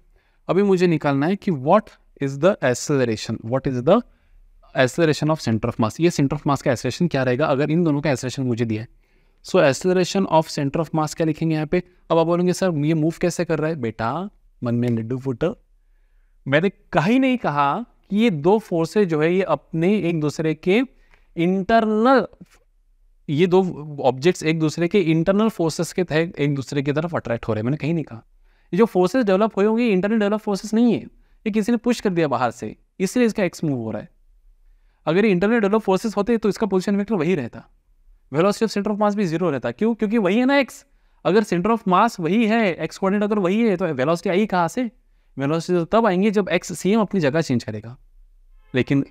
अभी मुझे निकालना है कि what is the acceleration what is the acceleration of centre of mass ये सेंटर ऑफ मास का एसलेशन क्या रहेगा अगर इन दोनों का एसलेशन मुझे दिया है so acceleration of centre of mass क्या लिखेंगे यहाँ पे अब आप बोलेंगे सर ये मूव कैसे कर रहा है बेटा मन में लड्डू फुट मैंने कहीं नहीं कहा कि ये दो फोर्सेज जो है ये अपने एक दूसरे के इंटरनल ये दो ऑब्जेक्ट्स एक दूसरे के इंटरनल फोर्सेस के तहत एक दूसरे की तरफ अट्रैक्ट हो रहे हैं मैंने कहीं नहीं कहा ये जो फोर्सेस डेवलप हुए होंगे इंटरनल डेवलप फोर्सेस नहीं है ये किसी ने पुश कर दिया बाहर से इसलिए इसका एक्स मूव हो रहा है अगर ये इंटरनल डेवलप फोर्सेस होते तो इसका पोजिशन वैक्टर वही रहता velocity of centre of mass भी जीरो रहता क्यों क्योंकि वही है ना एक्स अगर सेंटर ऑफ मास वही है एक्स कोऑर्डिनेट अगर वही है तो वेलोसिटी आई कहाँ से वेलोसिटी तो तब आएंगे जब एक्स सी अपनी जगह चेंज करेगा लेकिन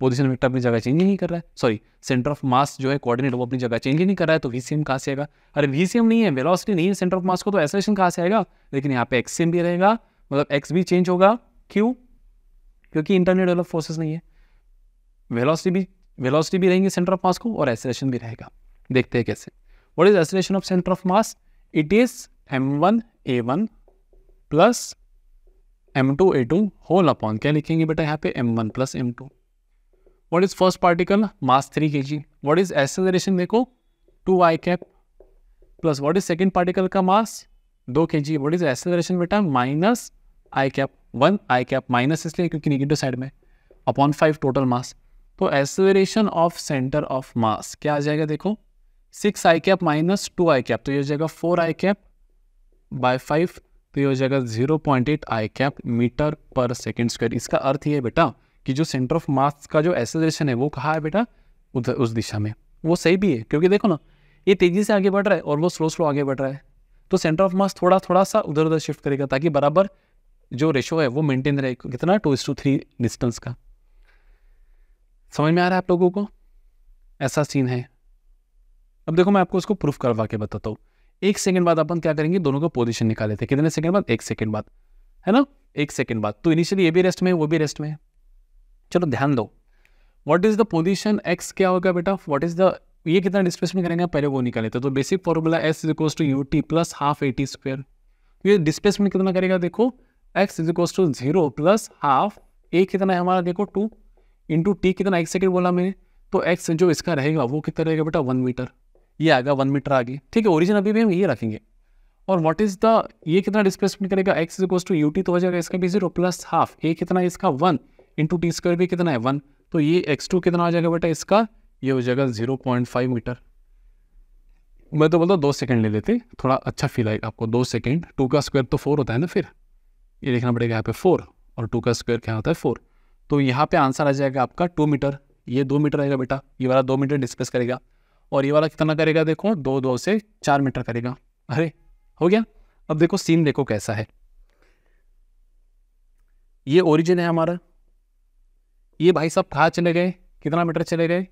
पोजिशन वेक्टर अपनी जगह चेंज ही नहीं कर रहा है सॉरी सेंटर ऑफ मास जो है कोऑर्डिनेट वो अपनी जगह चेंज ही नहीं कर रहा है तो वी सी कहाँ से आएगा अरे वी नहीं है वेलोसिटी नहीं है सेंटर ऑफ मास को तो एसोलेशन कहाँ से आएगा लेकिन यहाँ पे एक्स भी रहेगा मतलब एक्स भी चेंज होगा क्यों क्योंकि इंटरनेट डेवलप फोर्सेस नहीं है वेलोसिटी भी वेलोसिटी भी रहेंगे सेंटर ऑफ मास को और एसोलेशन भी रहेगा देखते हैं कैसे what is acceleration of centre of mass it is M one a one plus M two A two whole upon क्या लिखेंगे बेटा यहाँ पे M one plus M two what is first particle mass three k g what is acceleration देखो two I cap plus what is second particle का mass दो k g what is acceleration बेटा minus i cap one i cap minus इसलिए क्योंकि negative side में upon five total mass तो acceleration of centre of mass क्या आ जाएगा देखो six i cap minus two I cap तो ये हो जाएगा four I cap by five तो ये हो जाएगा जीरो पॉइंट एट आई cap metre per second square इसका अर्थ ये बेटा कि जो सेंटर ऑफ मास का जो एसोसिएशन है वो कहाँ है बेटा उधर उस दिशा में वो सही भी है क्योंकि देखो ना ये तेज़ी से आगे बढ़ रहा है और वो स्लो स्लो आगे बढ़ रहा है तो सेंटर ऑफ मास थोड़ा थोड़ा सा उधर उधर शिफ्ट करेगा ताकि बराबर जो रेशो है वो मेंटेन रहे कितना टू इस टू थ्री डिस्टेंस का समझ में आ रहा है आप लोगों को ऐसा सीन है अब देखो मैं आपको उसको प्रूफ करवा के बताता हूँ एक सेकंड बाद अपन क्या करेंगे दोनों का पोजीशन निकाले थे कितने सेकंड बाद एक सेकंड बाद है ना एक सेकंड बाद तो इनिशियली ये भी रेस्ट में वो भी रेस्ट में है चलो ध्यान दो what is the position x क्या होगा बेटा व्हाट इज द ये कितना डिस्प्लेसमेंट करेंगे पहले वो निकाले तो basic formula s is equal to u t plus half a t square ये डिस्प्लेसमेंट कितना करेगा देखो x is equal to zero plus half a कितना है हमारा देखो टू इंटू टी कितना एक सेकेंड बोला मैंने तो एक्स जो इसका रहेगा वो कितना रहेगा बेटा वन मीटर ये आएगा वन मीटर आगे ठीक है ओरिजिन अभी भी हम ये रखेंगे और व्हाट इज द ये कितना डिस्प्लेसमेंट करेगा x is equal to u t तो हो जाएगा इसका भी जीरो प्लस हाफ ए कितना इसका वन इंटू टी स्क्वायर भी कितना है वन तो ये एक्स टू कितना आ जाएगा बेटा इसका ये हो जाएगा जीरो पॉइंट फाइव मीटर मैं तो बोलता हूँ दो सेकंड ले लेते थोड़ा अच्छा फील आएगा आपको दो सेकंड टू का स्क्वायर तो फोर होता है ना फिर ये देखना पड़ेगा यहाँ पे फोर और टू का स्क्वायर क्या होता है फोर तो यहाँ पे आंसर आ जाएगा आपका टू मीटर ये दो मीटर आएगा बेटा ये वाला दो मीटर डिस्प्लेस करेगा और ये वाला कितना करेगा देखो दो दो से चार मीटर करेगा अरे हो गया अब देखो सीन देखो कैसा है ये ओरिजिन है हमारा ये भाई साहब कहाँ चले गए कितना मीटर चले गए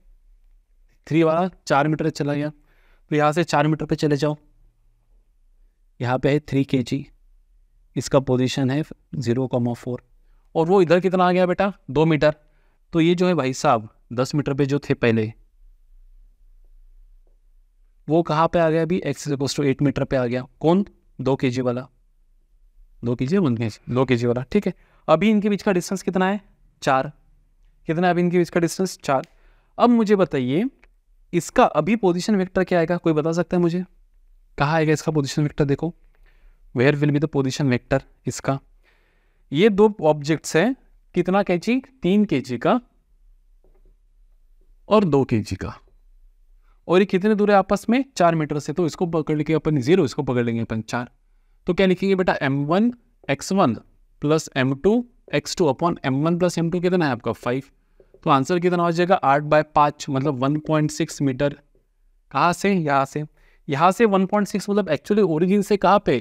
थ्री वाला चार मीटर चला गया तो यहाँ से चार मीटर पे चले जाओ यहाँ पे है थ्री के जी इसका पोजीशन है ज़ीरो कॉमो फोर और वो इधर कितना आ गया बेटा दो मीटर तो ये जो है भाई साहब दस मीटर पे जो थे पहले वो कहाँ पे आ गया अभी x x two eight metre पे आ गया कौन दो के जी वाला दो के जी वन के जी दो के जी वाला ठीक है अभी इनके बीच का डिस्टेंस कितना है चार कितना अब इनके बीच का डिस्टेंस चार अब मुझे बताइए इसका अभी पोजिशन वैक्टर क्या आएगा कोई बता सकता है मुझे कहाँ आएगा इसका पोजिशन वैक्टर देखो where will be the position vector इसका ये दो ऑब्जेक्ट्स हैं कितना के जी तीन के जी का और दो के जी का और ये कितने दूर है आपस में चार मीटर से तो इसको पकड़ लेंगे अपन जीरो इसको पकड़ लेंगे अपन चार तो क्या लिखेंगे बेटा M one x one plus M two x two upon M one plus M two कितना है आपका फाइव तो आंसर कितना हो जाएगा आठ बाय पाँच मतलब वन पॉइंट सिक्स मीटर कहाँ से यहाँ से यहाँ से वन पॉइंट सिक्स मतलब एक्चुअली ओरिजिन से कहाँ पे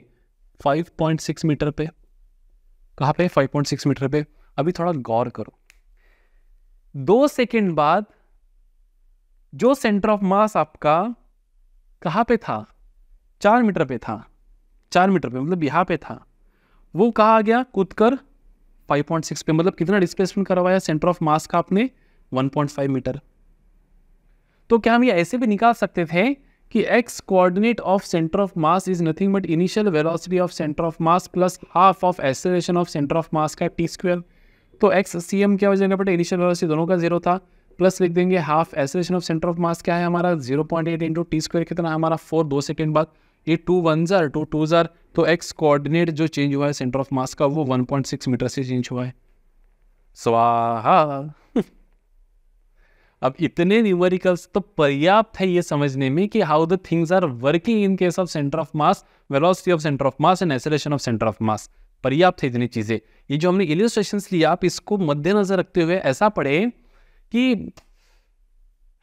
फाइव पॉइंट सिक्स मीटर पे कहाँ पे फाइव पॉइंट सिक्स मीटर पे अभी थोड़ा गौर करो दो सेकेंड बाद जो सेंटर ऑफ मास आपका कहाँ पे था चार मीटर पे था चार मीटर पे मतलब यहाँ पे था वो कहा आ गया कूद कर 5.6 पे मतलब कितना डिस्प्लेसमेंट करवाया सेंटर ऑफ मास का आपने 1.5 मीटर तो क्या हम ये ऐसे भी निकाल सकते थे कि x coordinate of centre of mass is nothing but initial velocity of centre of mass plus half of acceleration of centre of mass का टी स्क्वेयर तो x सी एम क्या हो जाएगा बट इनिशियल वेलोसिटी दोनों का zero था plus लिख देंगे half acceleration of centre of mass क्या है हमारा zero point eight into t square कितना हमारा फोर दो सेकेंड बाद ये two one r two two r तो एक्स कोऑर्डिनेट जो चेंज हुआ है सेंटर ऑफ मास का वो 1.6 मीटर से चेंज हुआ है स्वाहा अब इतने न्यूमेरिकल्स तो पर्याप्त है ये समझने में कि how the things are working in case of centre of mass velocity of centre of mass and acceleration of centre of mass पर्याप्त है इतनी चीज़ें ये जो हमने इलिस्ट्रेशन लिया आप इसको मद्देनजर रखते हुए ऐसा पढ़े कि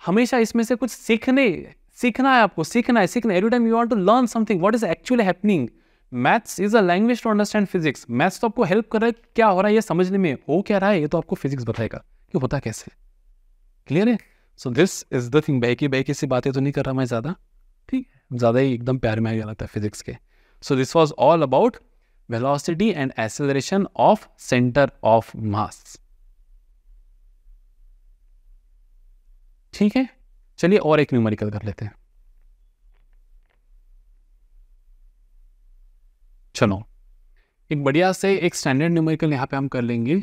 हमेशा इसमें से कुछ सीखने सीखना है आपको सीखना है सीखना every time you want to learn something what is actually happening maths is a language to understand physics maths तो आपको हेल्प कर रहा है क्या हो रहा है ये समझने में हो क्या रहा है ये तो आपको फिजिक्स बताएगा कि होता कैसे क्लियर है so this is the thing बैकी बैकी से बातें तो नहीं कर रहा मैं ज़्यादा ठीक है ज़्यादा ही एकदम प्यार में आ लगता है फिजिक्स के so this was all about velocity and acceleration of centre of mass ठीक है चलिए और एक न्यूमेरिकल कर लेते हैं चलो एक बढ़िया से एक स्टैंडर्ड न्यूमेरिकल यहां पे हम कर लेंगे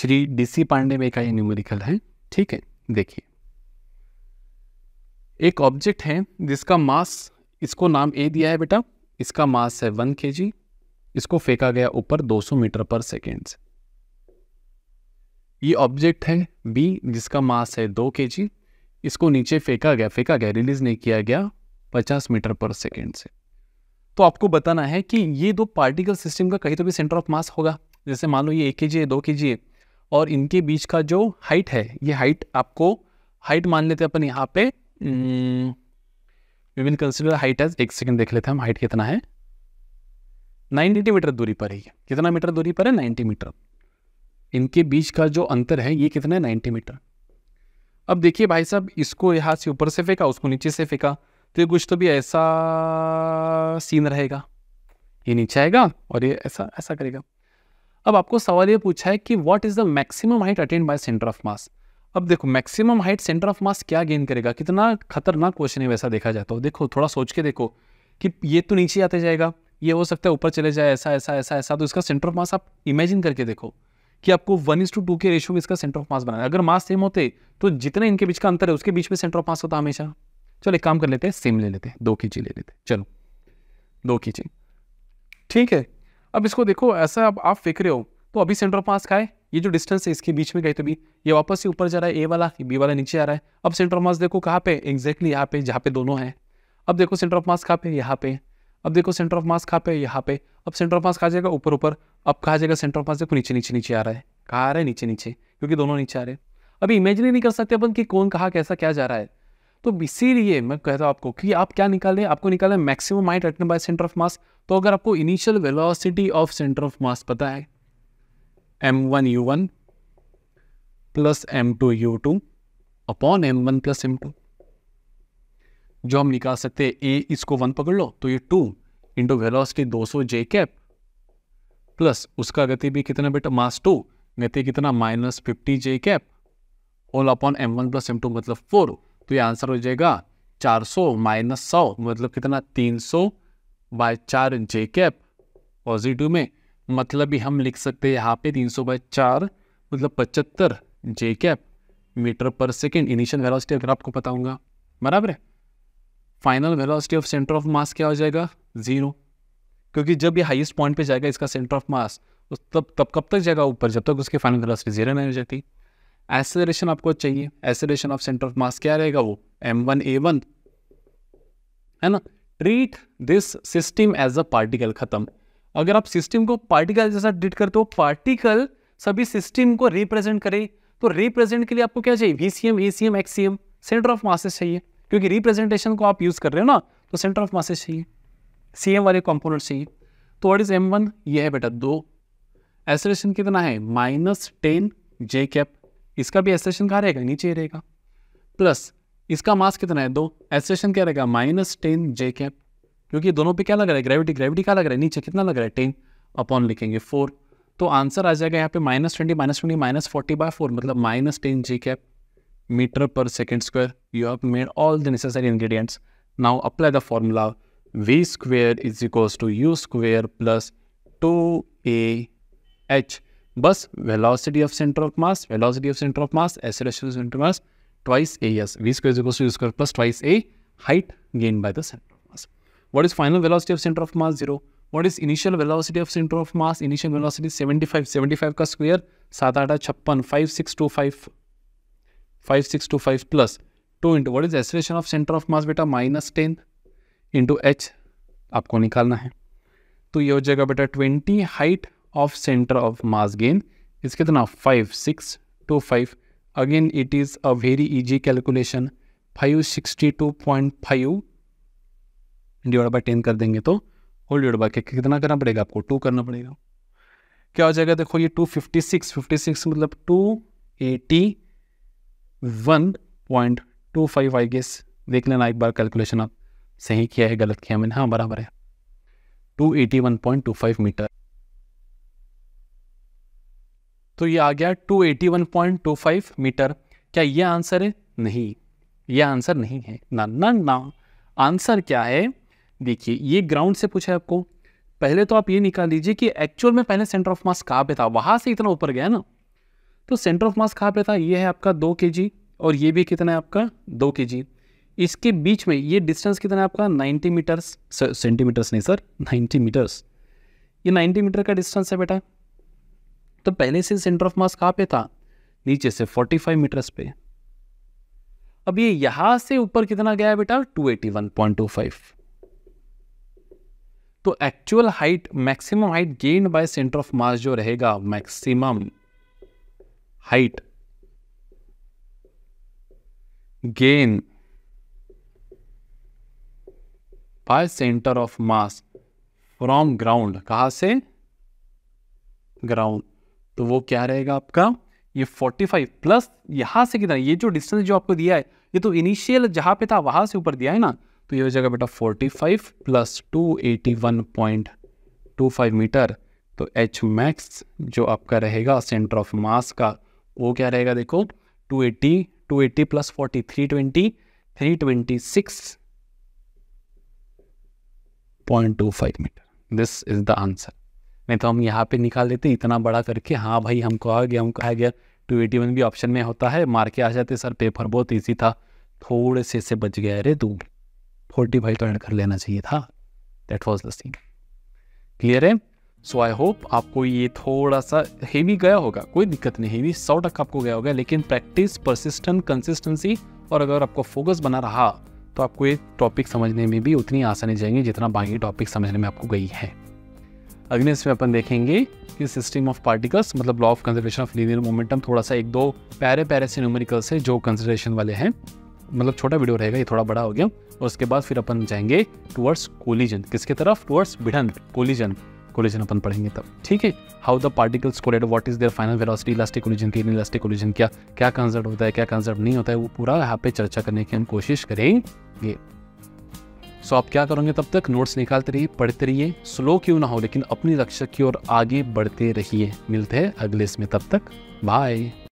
श्री डीसी पांडे में का ये न्यूमेरिकल है ठीक है देखिए एक ऑब्जेक्ट है जिसका मास इसको नाम ए दिया है बेटा इसका मास है वन के इसको फेंका गया ऊपर 200 मीटर पर सेकेंड से ये ऑब्जेक्ट है बी जिसका मास है दो के जी इसको नीचे फेंका गया फेंका गया रिलीज नहीं किया गया पचास मीटर पर सेकेंड से तो आपको बताना है कि ये दो पार्टिकल सिस्टम का कहीं तो भी सेंटर ऑफ मास होगा जैसे मान लो ये एक के जी है दो के जी है और इनके बीच का जो हाइट है ये हाइट आपको हाइट मान लेते अपन यहाँ पे we will consider height as एक सेकेंड देख लेते हम हाइट कितना है 90 मीटर दूरी पर है कितना मीटर दूरी पर है 90 मीटर इनके बीच का जो अंतर है ये कितना है नाइन्टी मीटर अब देखिए भाई साहब इसको यहाँ से ऊपर से फेंका उसको नीचे से फेंका तो ये कुछ तो भी ऐसा सीन रहेगा ये नीचे आएगा और ये ऐसा ऐसा करेगा अब आपको सवाल ये पूछा है कि what is the maximum height attained by centre of mass अब देखो maximum height centre of mass क्या गेन करेगा कितना खतरनाक क्वेश्चन है वैसा देखा जाता हो देखो थोड़ा सोच के देखो कि ये तो नीचे आते जाएगा ये हो सकता है ऊपर चले जाए ऐसा ऐसा ऐसा ऐसा तो इसका सेंटर ऑफ मास आप इमेजिन करके देखो कि आपको वन इज टू टू के रेशियो में इसका सेंटर ऑफ मास बनाना है अगर मास सेम होते तो जितने इनके बीच का अंतर है उसके बीच में सेंटर ऑफ मास होता हमेशा चलो एक काम कर लेते हैं सेम ले लेते हैं दो खींची ले लेते हैं चलो दो खींची ठीक है अब इसको देखो ऐसा अब आप फेंक रहे हो तो अभी सेंटर ऑफ मास का है ये जो डिस्टेंस है इसके बीच में गए तो भी ये वापस से ऊपर जा रहा है ए वाला बी वाला नीचे आ रहा है अब सेंटर ऑफ मास देखो कहाँ पे एग्जैक्टली यहाँ पे जहाँ पे दोनों हैं अब देखो सेंटर ऑफ मास कहाँ पे यहाँ पे अब देखो सेंटर ऑफ मास कहाँ पे यहाँ पे अब सेंटर ऑफ मास कहा जाएगा ऊपर ऊपर अब कहा जाएगा सेंटर ऑफ मास देखो नीचे नीचे नीचे आ रहा है कहाँ आ रहा है नीचे नीचे क्योंकि दोनों नीचे आ रहे हैं अभी इमेजिन नहीं कर सकते अपन कि कौन कहा कैसा क्या जा रहा है तो इसीलिए मैं कहता हूँ आपको कि आप क्या निकाल रहे आपको निकाल रहे हैं मैक्सिमम माइट रिटन बाय सेंटर ऑफ मास तो अगर आपको initial velocity of centre of mass पता है m one u one plus M two u two upon M one plus M two जो हम निकाल सकते हैं ए इसको वन पकड़ लो तो ये टू इंटू वेलोसिटी दो सौ जे कैप प्लस उसका गति भी कितना बेटा मास टू गति कितना minus fifty j cap all upon M one plus M two मतलब फोर तो ये आंसर हो जाएगा चार सौ माइनस सौ मतलब कितना तीन सौ बाय चार जे कैप पॉजिटिव में मतलब भी हम लिख सकते हैं यहाँ पे तीन सौ बाय चार मतलब पचहत्तर j cap metre per second initial velocity अगर आपको पता होगा बराबर है final velocity of centre of mass क्या हो जाएगा ज़ीरो क्योंकि जब ये हाईएस्ट पॉइंट पे जाएगा इसका सेंटर ऑफ मास उस तब तब कब तक जाएगा ऊपर जब तक उसकी फाइनल वेलोसिटी जीरो नहीं हो जाती एसलेशन आपको चाहिए acceleration of centre of mass क्या रहेगा वो एम वन ए वन है ना treat this system as a particle ख़त्म अगर आप सिस्टम को पार्टिकल जैसा ट्रीट करते हो पार्टिकल सभी सिस्टम को रिप्रेजेंट करे तो रिप्रेजेंट के लिए आपको क्या चाहिए v C m a c m x C m centre of masses चाहिए क्योंकि रिप्रेजेंटेशन को आप यूज़ कर रहे हो ना तो सेंटर ऑफ मासेज चाहिए सी वाले कॉम्पोनेंट चाहिए तो वट इज़ एम वन ये है बेटा दो एसोलेशन कितना है माइनस टेन जे कैप इसका भी एसोलेशन कहाँ रहेगा नीचे रहेगा प्लस इसका मास कितना है दो एसोलेशन क्या रहेगा माइनस टेन जे कैप क्योंकि दोनों पे क्या लग रहा है ग्रेविटी ग्रेविटी क्या लग रहा है नीचे कितना लग रहा है टेन अपॉन लिखेंगे फोर तो आंसर आ जाएगा यहाँ पे minus twenty minus twenty minus forty by four मतलब minus ten j cap meter per second square. You have made all the necessary ingredients. Now apply the formula V squared is equals to U square plus 2AH. velocity of center of mass. Velocity of center of mass. Acceleration of center of mass. twice AS. V square is equals to U square plus twice A height gained by the center of mass. What is final velocity of center of mass? Zero. What is initial velocity of center of mass? Initial velocity 75. 75 का square 7, 8, 5625 five six two five plus two into what is acceleration of centre of mass बेटा minus ten into H आपको निकालना है तो ये हो जाएगा बेटा twenty height of centre of mass gain is कितना five six two five again it is a very easy calculation five sixty two point five divide by ten कर देंगे तो होल डिवाइड बाई कितना करना पड़ेगा आपको टू करना पड़ेगा क्या हो जाएगा देखो ये two fifty six fifty six मतलब two eighty one point two five I guess देख लेना एक बार कैलकुलेशन आप सही किया है गलत किया मैंने हाँ बराबर है two eighty one point two five metre तो ये आ गया two eighty one point two five metre क्या ये आंसर है नहीं ये आंसर नहीं है ना ना ना आंसर क्या है देखिए ये ग्राउंड से पूछा है आपको पहले तो आप ये निकाल लीजिए कि एक्चुअल में पहले सेंटर ऑफ मास कहाँ पे था वहाँ से इतना ऊपर गया ना तो सेंटर ऑफ मास कहाँ पे था ये है आपका दो के और ये भी कितना है आपका दो के इसके बीच में ये डिस्टेंस कितना है आपका 90 मीटर्स सेंटीमीटर्स नहीं सर 90 मीटर्स ये 90 मीटर का डिस्टेंस है बेटा तो पहले से सेंटर ऑफ मास कहाँ पे था नीचे से 45 मीटर्स पे अब ये यहां से ऊपर कितना गया है बेटा 281.25 तो actual height maximum height gain by centre of mass जो रहेगा maximum height gain by centre of mass from ground कहा से ग्राउंड तो वो क्या रहेगा आपका ये 45 प्लस यहां से कितना ये जो डिस्टेंस जो आपको दिया है ये तो इनिशियल जहां पे था वहां से ऊपर दिया है ना तो ये हो जाएगा बेटा 45 प्लस 281.25 मीटर तो एच मैक्स जो आपका रहेगा सेंटर ऑफ मास का वो क्या रहेगा देखो 280 280 plus 40 320 326.25 metre this is the answer नहीं तो हम यहाँ पे निकाल देते इतना बड़ा करके हाँ भाई हमको आ गया हमको आ गया टू एटी वन भी ऑप्शन में होता है मार के आ जाते सर पेपर बहुत ईजी था थोड़े से से बच गया अरे तू फोर्टी फाइव तो एड कर लेना चाहिए था that was the scene clear है सो आई होप आपको ये थोड़ा सा हेवी गया होगा कोई दिक्कत नहीं हेवी सौ टक आपको गया होगा लेकिन प्रैक्टिस परसिस्टेंट कंसिस्टेंसी और अगर आपको फोकस बना रहा तो आपको ये टॉपिक समझने में भी उतनी आसानी जाएंगी जितना बाकी टॉपिक समझने में आपको गई है अगले इसमें अपन देखेंगे कि सिस्टम ऑफ पार्टिकल्स मतलब law of conservation of linear momentum थोड़ा सा एक दो पैरे पैरे से न्यूमेरिकल्स है जो कंसिडरेशन वाले हैं मतलब छोटा वीडियो रहेगा ये थोड़ा बड़ा हो गया और उसके बाद फिर अपन जाएंगे टूवर्ड्स कोलिजन किसके तरफ टूवर्ड्स भिड़न कोलिजन कोलिजन अपन पढ़ेंगे तब ठीक है how the particles collide what is their final velocity elastic collision की इलास्टिक कोलिजन क्या क्या कंसर्ट होता है क्या कंसर्ट नहीं होता है वो पूरा यहाँ पे चर्चा करने की हम कोशिश करेंगे सो so, आप क्या करोगे तब तक नोट्स निकालते रहिए पढ़ते रहिए स्लो क्यों ना हो लेकिन अपनी रक्षा की ओर आगे बढ़ते रहिए मिलते हैं अगले इसमें तब तक बाय